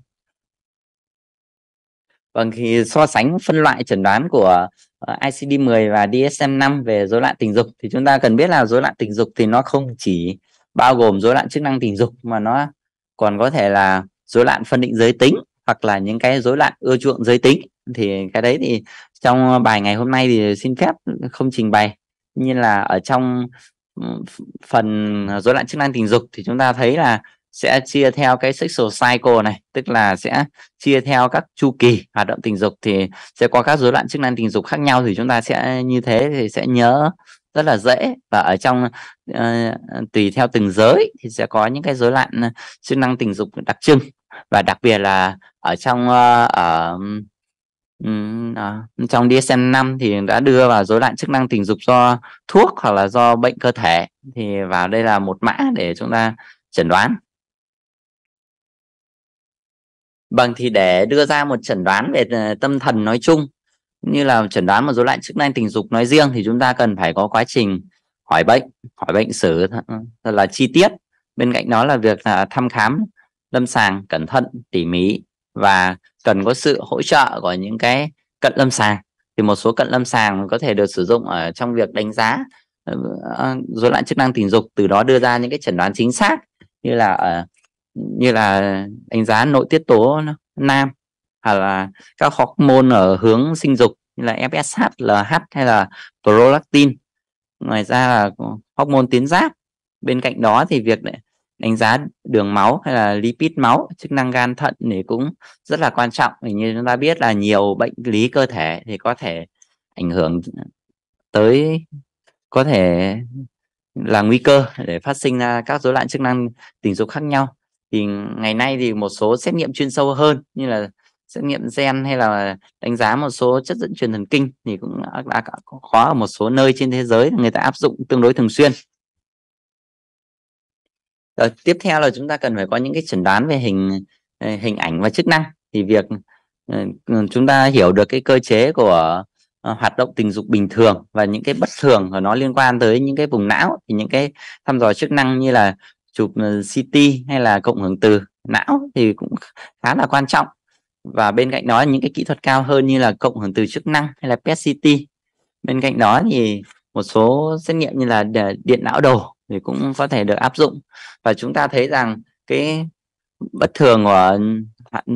Speaker 1: Vâng, thì so sánh phân loại chẩn đoán của ờ, ICD-10 và DSM-5 về rối loạn tình dục thì chúng ta cần biết là rối loạn tình dục thì nó không chỉ bao gồm rối loạn chức năng tình dục mà nó còn có thể là rối loạn phân định giới tính hoặc là những cái rối loạn ưa chuộng giới tính thì cái đấy thì trong bài ngày hôm nay thì xin phép không trình bày như là ở trong phần rối loạn chức năng tình dục thì chúng ta thấy là sẽ chia theo cái sexual cycle này tức là sẽ chia theo các chu kỳ hoạt động tình dục thì sẽ có các rối loạn chức năng tình dục khác nhau thì chúng ta sẽ như thế thì sẽ nhớ rất là dễ và ở trong uh, tùy theo từng giới thì sẽ có những cái rối loạn chức năng tình dục đặc trưng và đặc biệt là ở trong uh, ở um, uh, trong DSM 5 thì đã đưa vào rối loạn chức năng tình dục do thuốc hoặc là do bệnh cơ thể thì vào đây là một mã để chúng ta chẩn đoán Vâng thì để đưa ra một chẩn đoán về ờ, tâm thần nói chung như là chẩn đoán một rối loạn chức năng tình dục nói riêng thì chúng ta cần phải có quá trình hỏi bệnh, hỏi bệnh sử thật là chi tiết. Bên cạnh đó là việc à, thăm khám lâm sàng cẩn thận, tỉ mỉ và cần có sự hỗ trợ của những cái cận lâm sàng. Thì một số cận lâm sàng có thể được sử dụng ở trong việc đánh giá rối ờ, loạn chức năng tình dục từ đó đưa ra những cái chẩn đoán chính xác như là ờ, như là đánh giá nội tiết tố nam hoặc là các hormone ở hướng sinh dục như là FSH, LH hay là prolactin. Ngoài ra là hormone tuyến giáp. Bên cạnh đó thì việc đánh giá đường máu hay là lipid máu, chức năng gan thận thì cũng rất là quan trọng. Vì như chúng ta biết là nhiều bệnh lý cơ thể thì có thể ảnh hưởng tới có thể là nguy cơ để phát sinh ra các rối loạn chức năng tình dục khác nhau thì ngày nay thì một số xét nghiệm chuyên sâu hơn như là xét nghiệm gen hay là đánh giá một số chất dẫn truyền thần kinh thì cũng đã có ở một số nơi trên thế giới người ta áp dụng tương đối thường xuyên rồi, tiếp theo là chúng ta cần phải có những cái chẩn đoán về hình ờ, hình ảnh và chức năng thì việc ờ, ừ, chúng ta hiểu được cái cơ chế của ờ, hoạt động tình dục bình thường và những cái bất thường của nó liên quan tới những cái vùng não thì những cái thăm dò chức năng như là chụp ờ, CT hay là cộng hưởng từ não thì cũng khá là quan trọng và bên cạnh đó những cái kỹ thuật cao hơn như là cộng hưởng từ chức năng hay là PET CT bên cạnh đó thì một số xét nghiệm như là điện não đồ thì cũng có thể được áp dụng và chúng ta thấy rằng cái bất thường của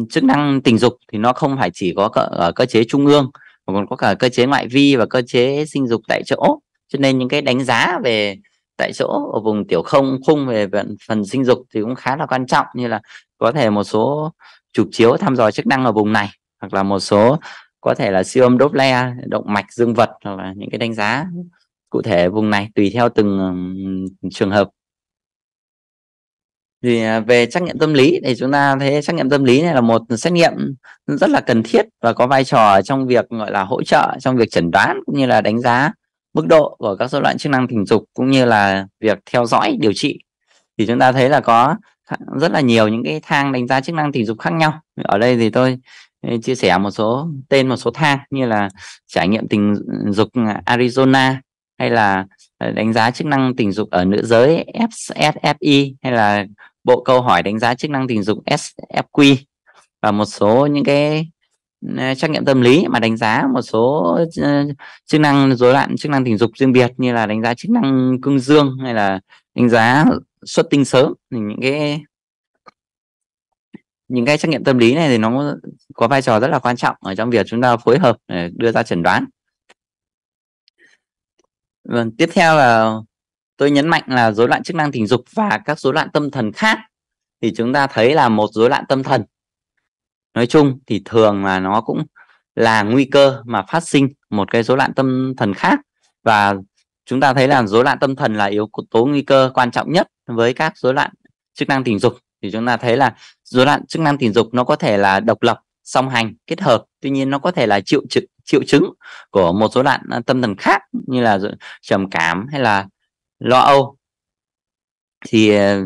Speaker 1: chức năng tình dục thì nó không phải chỉ có ở cơ chế trung ương mà còn có cả cơ chế ngoại vi và cơ chế sinh dục tại chỗ cho nên những cái đánh giá về tại chỗ ở vùng tiểu không khung về vận phần sinh dục thì cũng khá là quan trọng như là có thể một số chụp chiếu thăm dò chức năng ở vùng này hoặc là một số có thể là siêu âm Doppler động mạch dương vật hoặc là những cái đánh giá cụ thể vùng này tùy theo từng trường hợp thì à, về trắc nghiệm tâm lý thì chúng ta thấy trắc nghiệm tâm lý này là một xét nghiệm rất là cần thiết và có vai trò trong việc gọi là hỗ trợ trong việc chẩn đoán cũng như là đánh giá mức độ của các rối loạn chức năng tình dục cũng như là việc theo dõi điều trị thì chúng ta thấy là có rất là nhiều những cái thang đánh giá chức năng tình dục khác nhau ở đây thì tôi chia sẻ một số tên một số thang như là trải nghiệm tình dục à, Arizona hay là à, đánh giá chức năng tình dục ở nữ giới SSFI hay là bộ câu hỏi đánh giá chức năng tình dục SFQ và một số những cái Ờ, trắc nghiệm tâm lý mà đánh giá một số ờ, chức năng rối loạn chức năng tình dục riêng biệt như là đánh giá chức năng cương dương hay là đánh giá xuất tinh sớm thì những cái những cái trắc nghiệm tâm lý này thì nó có vai trò rất là quan trọng ở trong việc chúng ta phối hợp để đưa ra chẩn đoán vâng tiếp theo là tôi nhấn mạnh là rối loạn chức năng tình dục và các rối loạn tâm thần khác thì chúng ta thấy là một rối loạn tâm thần nói chung thì thường là nó cũng là nguy cơ mà phát sinh một cái rối loạn tâm thần khác và chúng ta thấy là rối loạn tâm thần là yếu tố nguy cơ quan trọng nhất với các rối loạn chức năng tình dục thì chúng ta thấy là rối loạn chức năng tình dục nó có thể là độc lập song hành kết hợp tuy nhiên nó có thể là triệu chứng triệu chứng của một rối loạn à, tâm thần khác như là trầm cảm hay là lo âu thì à,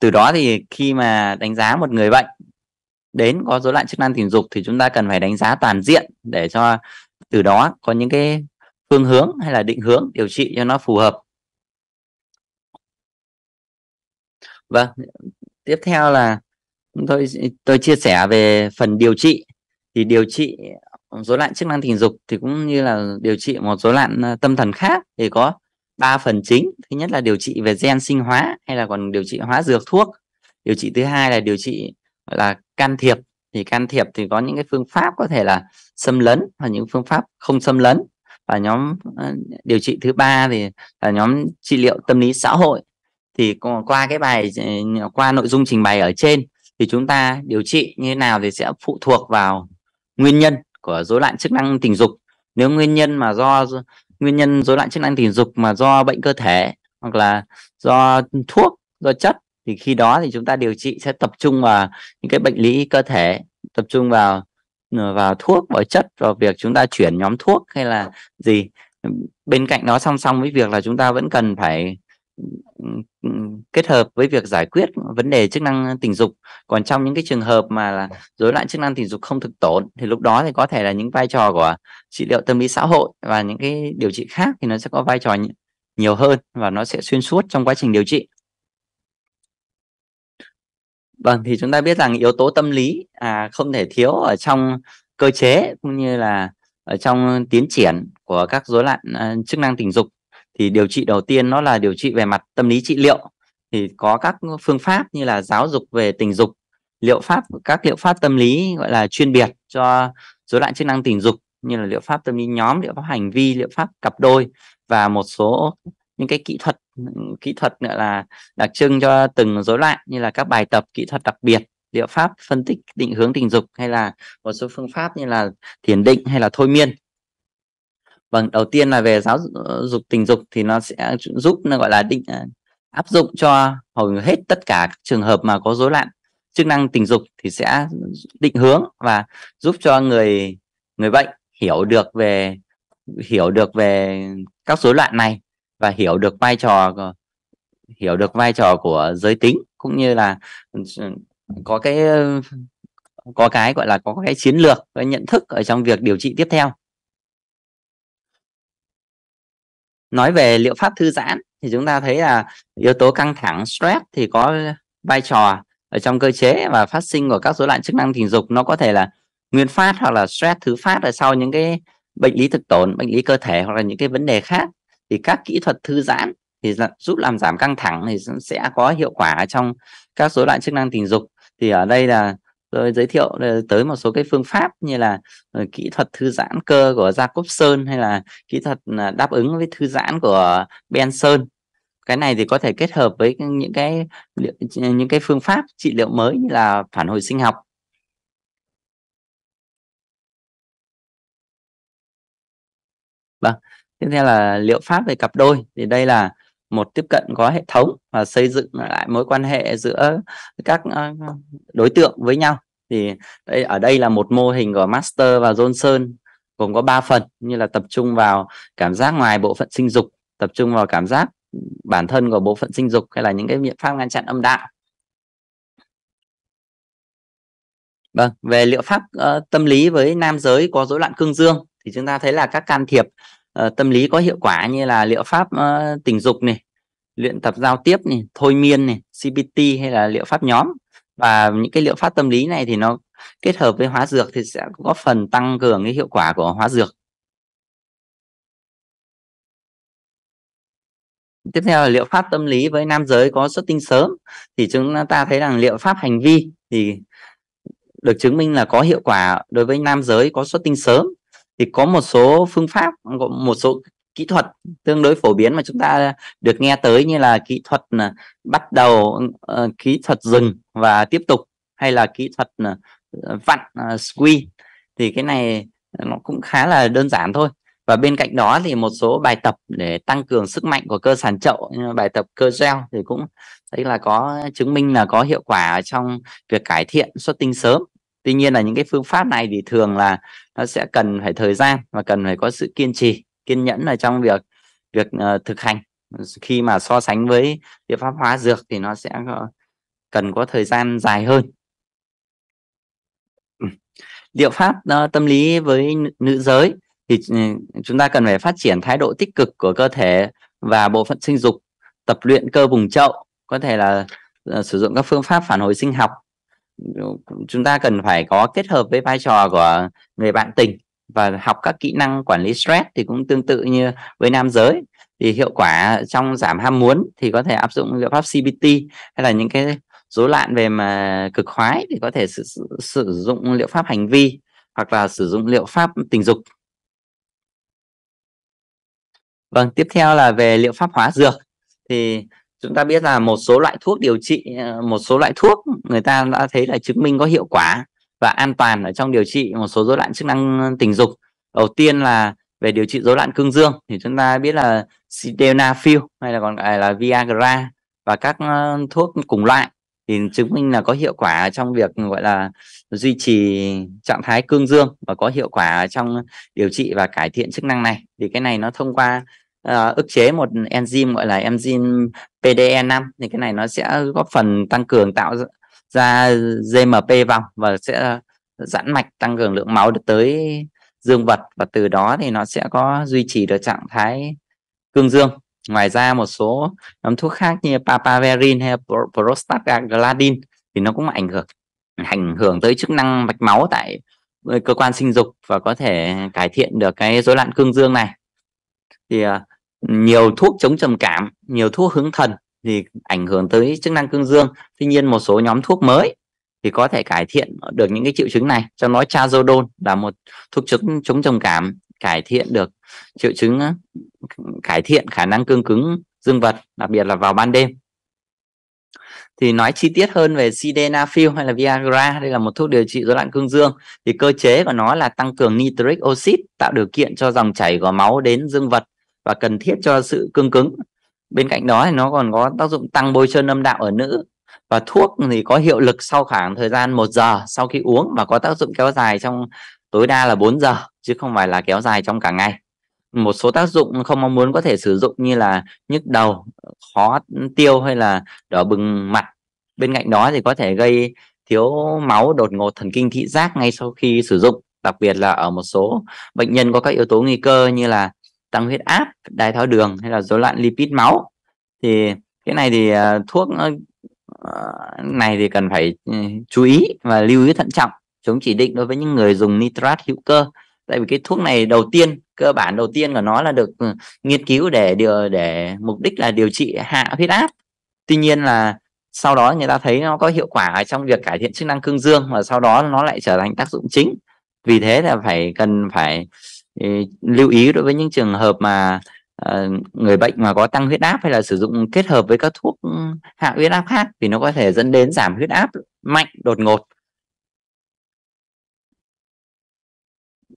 Speaker 1: từ đó thì khi mà đánh giá một người bệnh đến có rối loạn chức năng tình dục thì chúng ta cần phải đánh giá toàn diện để cho từ đó có những cái phương hướng hay là định hướng điều trị cho nó phù hợp vâng tiếp theo là tôi tôi chia sẻ về phần điều trị thì điều trị rối loạn chức năng tình dục thì cũng như là điều trị một rối loạn ờ, tâm thần khác thì có ba phần chính thứ nhất là điều trị về gen sinh hóa hay là còn điều trị hóa dược thuốc điều trị thứ hai là điều trị là can thiệp thì can thiệp thì có những cái phương pháp có thể là xâm lấn và những phương pháp không xâm lấn và nhóm ờ, điều trị thứ ba thì là nhóm trị liệu tâm lý xã hội thì qua cái bài ờ, qua nội dung trình bày ở trên thì chúng ta điều trị như thế nào thì sẽ phụ thuộc vào nguyên nhân của rối loạn chức năng tình dục nếu nguyên nhân mà do nguyên nhân rối loạn chức năng tình dục mà do bệnh cơ thể hoặc là do thuốc do chất thì khi đó thì chúng ta điều trị sẽ tập trung vào những cái bệnh lý cơ thể tập trung vào ờ, vào thuốc vào chất vào việc chúng ta chuyển nhóm thuốc hay là gì bên cạnh đó song song với việc là chúng ta vẫn cần phải ừ, ừ, kết hợp với việc giải quyết vấn đề chức năng tình dục còn trong những cái trường hợp mà là rối loạn chức năng tình dục không thực tổn thì lúc đó thì có thể là những vai trò của trị liệu tâm lý xã hội và những cái điều trị khác thì nó sẽ có vai trò nhiều hơn và nó sẽ xuyên suốt trong quá trình điều trị Vâng, thì chúng ta biết rằng yếu tố tâm lý à, không thể thiếu ở trong cơ chế cũng như là ở trong tiến triển của các rối loạn à, chức năng tình dục thì điều trị đầu tiên nó là điều trị về mặt tâm lý trị liệu thì có các phương pháp như là giáo dục về tình dục liệu pháp các liệu pháp tâm lý gọi là chuyên biệt cho rối loạn chức năng tình dục như là liệu pháp tâm lý nhóm liệu pháp hành vi liệu pháp cặp đôi và một số những cái kỹ thuật kỹ thuật nữa là đặc trưng cho từng rối loạn như là các bài tập kỹ thuật đặc biệt liệu pháp phân tích định hướng tình dục hay là một số phương pháp như là thiền định hay là thôi miên vâng đầu tiên là về giáo dục tình dục thì nó sẽ giúp nó gọi là định à, áp dụng cho hầu hết tất cả các trường hợp mà có rối loạn chức năng tình dục thì sẽ định hướng và giúp cho người người bệnh hiểu được về hiểu được về các rối loạn này và hiểu được vai trò hiểu được vai trò của giới tính cũng như là có cái có cái gọi là có cái chiến lược cái nhận thức ở trong việc điều trị tiếp theo nói về liệu pháp thư giãn thì chúng ta thấy là yếu tố căng thẳng stress thì có vai trò ở trong cơ chế và phát sinh của các rối loạn chức năng tình dục nó có thể là nguyên phát hoặc là stress thứ phát ở sau những cái bệnh lý thực tổn bệnh lý cơ thể hoặc là những cái vấn đề khác thì các kỹ thuật thư giãn thì giúp làm giảm căng thẳng thì sẽ có hiệu quả trong các số loại chức năng tình dục thì ở đây là tôi giới thiệu ờ, tới một số cái phương pháp như là ờ, kỹ thuật thư giãn cơ của Jacobson hay là kỹ thuật ờ, đáp ứng với thư giãn của Benson cái này thì có thể kết hợp với những cái những cái phương pháp trị liệu mới như là phản hồi sinh học vâng tiếp theo là liệu pháp về cặp đôi thì đây là một tiếp cận có hệ thống và xây dựng lại mối quan hệ giữa các ờ, đối tượng với nhau thì đây ở đây là một mô hình của Master và Johnson gồm có 3 phần như là tập trung vào cảm giác ngoài bộ phận sinh dục tập trung vào cảm giác bản thân của bộ phận sinh dục hay là những cái biện pháp ngăn chặn âm đạo Vâng, về liệu pháp uh, tâm lý với nam giới có rối loạn cương dương thì chúng ta thấy là các can thiệp Ờ, tâm lý có hiệu quả như là liệu pháp uh, tình dục này luyện tập giao tiếp này thôi miên này cbt hay là liệu pháp nhóm và những cái liệu pháp tâm lý này thì nó kết hợp với hóa dược thì sẽ có phần tăng cường cái hiệu quả của hóa dược tiếp theo là liệu pháp tâm lý với nam giới có xuất tinh sớm thì chúng ta thấy rằng liệu pháp hành vi thì được chứng minh là có hiệu quả đối với nam giới có xuất tinh sớm thì có một số phương pháp một số kỹ thuật tương đối phổ biến mà chúng ta được nghe tới như là kỹ thuật à, bắt đầu ờ, kỹ thuật dừng và tiếp tục hay là kỹ thuật à, vặn à, squeeze thì cái này nó cũng khá là đơn giản thôi và bên cạnh đó thì một số bài tập để tăng cường sức mạnh của cơ sàn chậu như bài tập cơ gel thì cũng thấy là có chứng minh là có hiệu quả trong việc cải thiện xuất tinh sớm tuy nhiên là những cái phương pháp này thì thường là nó sẽ cần phải thời gian và cần phải có sự kiên trì kiên nhẫn ở trong việc việc uh, thực hành khi mà so sánh với liệu pháp hóa dược thì nó sẽ uh, cần có thời gian dài hơn liệu pháp uh, tâm lý với nữ, giới thì ừ, chúng ta cần phải phát triển thái độ tích cực của cơ thể và bộ phận sinh dục tập luyện cơ vùng chậu có thể là uh, sử dụng các phương pháp phản hồi sinh học chúng ta cần phải có kết hợp với vai trò của người bạn tình và học các kỹ năng quản lý stress thì cũng tương tự như với nam giới thì hiệu quả trong giảm ham muốn thì có thể áp dụng liệu pháp CBT hay là những cái rối loạn về mà cực khoái thì có thể sử, sử dụng liệu pháp hành vi hoặc là sử dụng liệu pháp tình dục vâng tiếp theo là về liệu pháp hóa dược thì chúng ta biết là một số loại thuốc điều trị ờ, một số loại thuốc người ta đã thấy là chứng minh có hiệu quả và an toàn ở trong điều trị một số rối loạn chức năng tình dục đầu tiên là về điều trị rối loạn cương dương thì chúng ta biết là sildenafil hay là còn gọi là viagra và các ờ, thuốc cùng loại thì chứng minh là có hiệu quả trong việc gọi là duy trì trạng thái cương dương và có hiệu quả trong điều trị và cải thiện chức năng này thì cái này nó thông qua Ờ, ức chế một enzyme gọi là enzyme PDE5 thì cái này nó sẽ góp phần tăng cường tạo ra GMP vòng và sẽ giãn mạch tăng cường lượng máu được tới dương vật và từ đó thì nó sẽ có duy trì được trạng thái cương dương ngoài ra một số nhóm thuốc khác như papaverin hay prostaglandin thì nó cũng ảnh hưởng ảnh hưởng tới chức năng mạch máu tại cơ quan sinh dục và có thể cải thiện được cái rối loạn cương dương này thì ờ, nhiều thuốc chống trầm cảm nhiều thuốc hướng thần thì ảnh hưởng tới chức năng cương dương tuy nhiên một số nhóm thuốc mới thì có thể cải thiện được những cái triệu chứng này Cho nói trazodone là một thuốc chống chống trầm cảm cải thiện được triệu chứng cải thiện khả năng cương cứng dương vật đặc biệt là vào ban đêm thì nói chi tiết hơn về sildenafil hay là viagra đây là một thuốc điều trị rối loạn cương dương thì cơ chế của nó là tăng cường nitric oxide tạo điều kiện cho dòng chảy của máu đến dương vật và cần thiết cho sự cương cứng bên cạnh đó thì nó còn có tác dụng tăng bôi trơn âm đạo ở nữ và thuốc thì có hiệu lực sau khoảng thời gian 1 giờ sau khi uống và có tác dụng kéo dài trong tối đa là 4 giờ chứ không phải là kéo dài trong cả ngày một số tác dụng không mong muốn có thể sử dụng như là nhức đầu khó tiêu hay là đỏ bừng mặt bên cạnh đó thì có thể gây thiếu máu đột ngột thần kinh thị giác ngay sau khi sử dụng đặc biệt là ở một số bệnh nhân có các yếu tố nguy cơ như là tăng huyết áp đái tháo đường hay là rối loạn lipid máu thì cái này thì uh, thuốc uh, này thì cần phải uh, chú ý và lưu ý thận trọng chống chỉ định đối với những người dùng nitrat hữu cơ tại vì cái thuốc này đầu tiên cơ bản đầu tiên của nó là được ừ, nghiên cứu để điều để mục đích là điều trị hạ huyết áp tuy nhiên là sau đó người ta thấy nó có hiệu quả trong việc cải thiện chức năng cương dương và sau đó nó lại trở thành tác dụng chính vì thế là phải cần phải lưu ý đối với những trường hợp mà ờ, người bệnh mà có tăng huyết áp hay là sử dụng kết hợp với các thuốc hạ huyết áp khác thì nó có thể dẫn đến giảm huyết áp mạnh đột ngột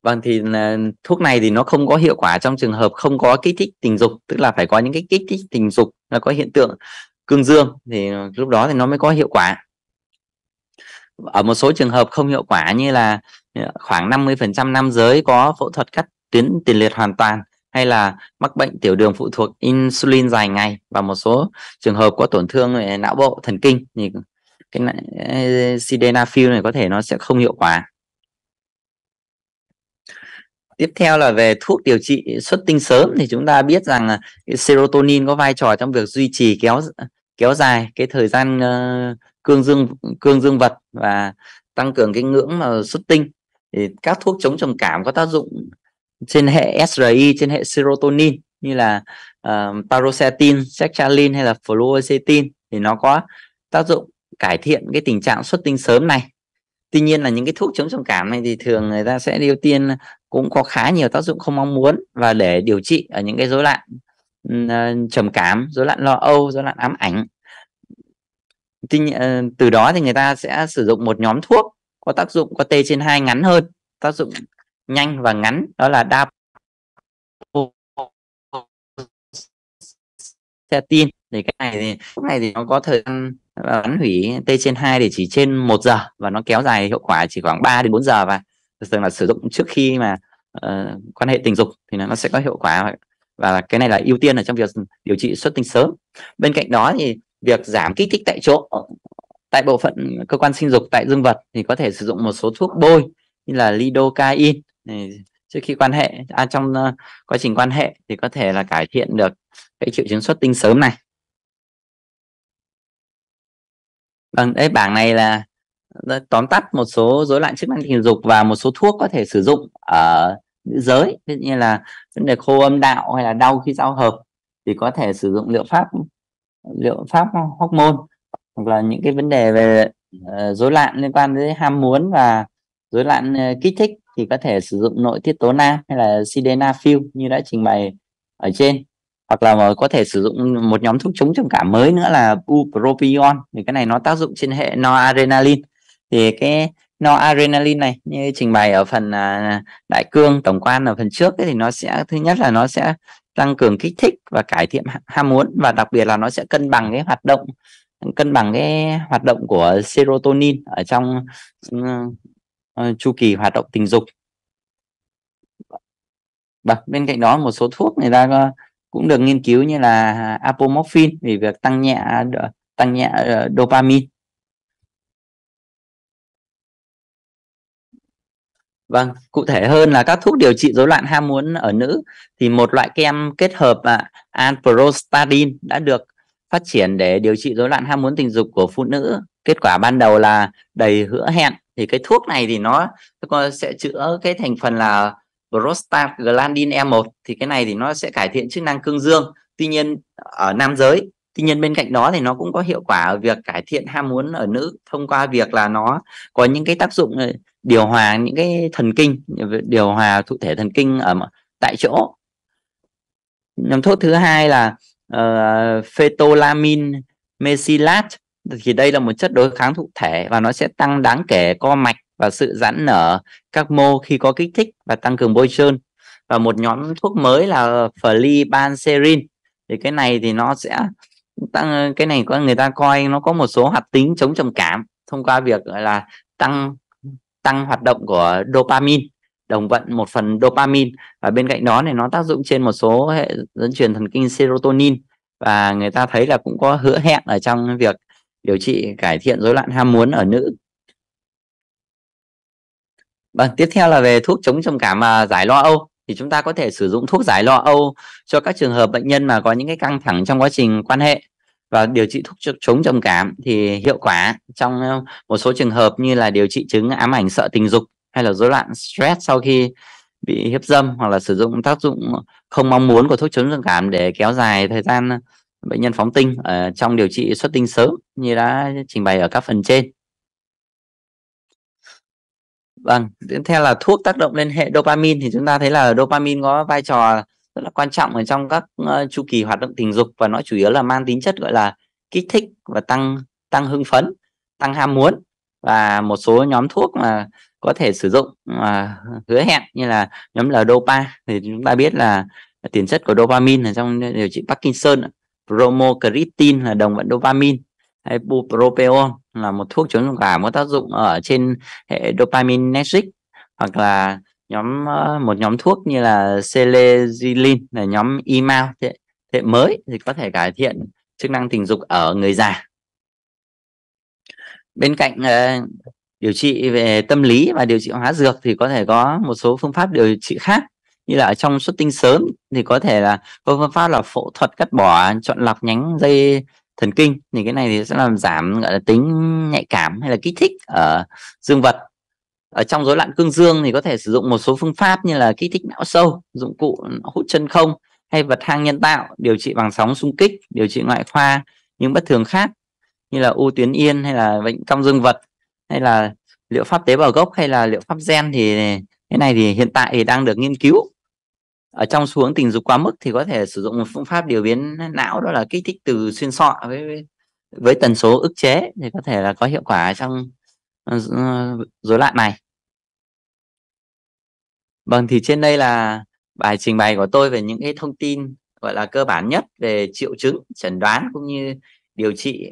Speaker 1: Vâng thì ờ, thuốc này thì nó không có hiệu quả trong trường hợp không có kích thích tình dục tức là phải có những cái kích thích tình dục là có hiện tượng cương dương thì lúc đó thì nó mới có hiệu quả ở một số trường hợp không hiệu quả như là Dạ, khoảng 50% nam giới có phẫu thuật cắt tuyến tiền liệt hoàn toàn hay là mắc bệnh tiểu đường phụ thuộc insulin dài ngày và một số trường hợp có tổn thương ờ, não bộ thần kinh thì cái ờ, sildenafil này có thể nó sẽ không hiệu quả tiếp theo là về thuốc điều trị xuất tinh sớm thì chúng ta biết rằng ờ, serotonin có vai trò trong việc duy trì kéo kéo dài cái thời gian cương dương cương dương vật và tăng cường cái ngưỡng mà xuất tinh thì các thuốc chống trầm cảm có tác dụng trên hệ SRI trên hệ serotonin như là uh, ờ, parocetin, sertraline hay là fluoxetine thì nó có tác dụng cải thiện cái tình trạng xuất tinh sớm này. Tuy nhiên là những cái thuốc chống trầm cảm này thì thường người ta sẽ ưu tiên cũng có khá nhiều tác dụng không mong muốn và để điều trị ở những cái rối loạn uh, trầm cảm, rối loạn lo âu, rối loạn ám ảnh. Tuy, uh, từ đó thì người ta sẽ sử dụng một nhóm thuốc có tác dụng có t trên hai ngắn hơn tác dụng nhanh và ngắn đó là đa tin thì cái này thì cái này thì nó có thời gian bắn hủy t trên hai thì chỉ trên 1 giờ và nó kéo dài hiệu quả chỉ khoảng 3 đến 4 giờ và thường là sử dụng trước khi mà uh, quan hệ tình dục thì nó, sẽ có hiệu quả và cái này là ưu tiên ở trong việc điều trị xuất tinh sớm bên cạnh đó thì việc giảm kích thích tại chỗ tại bộ phận cơ quan sinh dục tại dương vật thì có thể sử dụng một số thuốc bôi như là lidocaine trước khi quan hệ à, trong uh, quá trình quan hệ thì có thể là cải thiện được cái triệu chứng xuất tinh sớm này vâng đây bảng này là ờ, tóm tắt một số rối loạn chức năng tình dục và một số thuốc có thể sử dụng ở nữ giới ví như là vấn đề khô âm đạo hay là đau khi giao hợp thì có thể sử dụng liệu pháp liệu pháp hormone hoặc là những cái vấn đề về ờ, rối uh, loạn liên quan đến ham muốn và rối loạn uh, kích thích thì có thể sử dụng nội tiết tố nam hay là sildenafil như đã trình bày ở trên hoặc là có thể sử dụng một nhóm thuốc chống trầm cảm mới nữa là bupropion thì cái này nó tác dụng trên hệ noradrenaline thì cái noradrenaline này như trình bày ở phần à, đại cương tổng quan ở phần trước ấy, thì nó sẽ thứ nhất là nó sẽ tăng cường kích thích và cải thiện ham muốn và đặc biệt là nó sẽ cân bằng cái hoạt động cân bằng cái hoạt động của serotonin ở trong ừ, ờ, chu kỳ hoạt động tình dục và vâng, bên cạnh đó một số thuốc người ta cũng được nghiên cứu như là apomorphine vì việc tăng nhẹ tăng nhẹ ờ, dopamine Vâng, cụ thể hơn là các thuốc điều trị rối loạn ham muốn ở nữ thì một loại kem kết hợp là alprostadin đã được phát triển để điều trị rối loạn ham muốn tình dục của phụ nữ kết quả ban đầu là đầy hứa hẹn thì cái thuốc này thì nó, nó sẽ chữa cái thành phần là prostaglandin E1 thì cái này thì nó sẽ cải thiện chức năng cương dương tuy nhiên ở nam giới tuy nhiên bên cạnh đó thì nó cũng có hiệu quả ở việc cải thiện ham muốn ở nữ thông qua việc là nó có những cái tác dụng ờ, điều hòa những cái thần kinh điều hòa thụ thể thần kinh ở tại chỗ nhóm thuốc thứ hai là uh, phetolamin mesilat thì đây là một chất đối kháng thụ thể và nó sẽ tăng đáng kể co mạch và sự giãn nở các mô khi có kích thích và tăng cường bôi trơn và một nhóm thuốc mới là flibanserin thì cái này thì nó sẽ tăng cái này có người ta coi nó có một số hoạt tính chống trầm cảm thông qua việc là tăng tăng hoạt động của dopamine đồng vận một phần dopamine và bên cạnh đó này nó tác dụng trên một số hệ dẫn truyền thần kinh serotonin và người ta thấy là cũng có hứa hẹn ở trong việc điều trị cải thiện rối loạn ham muốn ở nữ Vâng, tiếp theo là về thuốc chống trầm cảm mà giải lo âu thì chúng ta có thể sử dụng thuốc giải lo âu cho các trường hợp bệnh nhân mà có những cái căng thẳng trong quá trình quan hệ và điều trị thuốc chống trầm cảm thì hiệu quả trong ờ, một số trường hợp như là điều trị chứng ám ảnh sợ tình dục hay là rối loạn stress sau khi bị hiếp dâm hoặc là sử dụng tác dụng không mong muốn của thuốc chống trầm cảm để kéo dài thời gian ờ, bệnh nhân phóng tinh ở ờ, trong điều trị xuất tinh sớm như đã trình bày ở các phần trên. Vâng, tiếp theo là thuốc tác động lên hệ dopamine thì chúng ta thấy là dopamine có vai trò rất là quan trọng ở trong các ờ, chu kỳ hoạt động tình dục và nó chủ yếu là mang tính chất gọi là kích thích và tăng tăng hưng phấn, tăng ham muốn và một số nhóm thuốc mà có thể sử dụng mà hứa hẹn như là nhóm là dopa thì chúng ta biết là tiền chất của dopamine là trong điều trị Parkinson promocretin là đồng vận dopamine hay bupropion là một thuốc chống trầm có tác dụng ở trên hệ dopaminergic hoặc là nhóm ờ, một nhóm thuốc như là celegilin là nhóm imao thế, thế mới thì có thể cải thiện chức năng tình dục ở người già bên cạnh uh, điều trị về tâm lý và điều trị hóa dược thì có thể có một số phương pháp điều trị khác như là ở trong xuất tinh sớm thì có thể là có phương pháp là phẫu thuật cắt bỏ chọn lọc nhánh dây thần kinh thì cái này thì sẽ làm giảm gọi là tính nhạy cảm hay là kích thích ở dương vật ở trong rối loạn cương dương thì có thể sử dụng một số phương pháp như là kích thích não sâu dụng cụ hút chân không hay vật hang nhân tạo điều trị bằng sóng xung kích điều trị ngoại khoa những bất thường khác như là u tuyến yên hay là bệnh cong dương vật hay là liệu pháp tế bào gốc hay là liệu pháp gen thì cái này thì hiện tại thì đang được nghiên cứu ở trong xuống tình dục quá mức thì có thể sử dụng một phương pháp điều biến não đó là kích thích từ xuyên sọ với với tần số ức chế thì có thể là có hiệu quả trong ờ, ờ, rối loạn này vâng thì trên đây là bài trình bày của tôi về những cái thông tin gọi là cơ bản nhất về triệu chứng chẩn đoán cũng như điều trị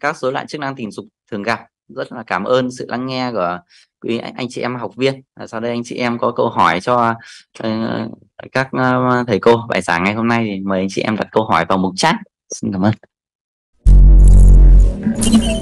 Speaker 1: các rối loạn chức năng tình dục thường gặp rất là cảm ơn sự lắng nghe của quý anh, anh chị em học viên à, sau đây anh chị em có câu hỏi cho uh, các uh, thầy cô bài giảng ngày hôm nay thì mời anh chị em đặt câu hỏi vào mục chat xin cảm ơn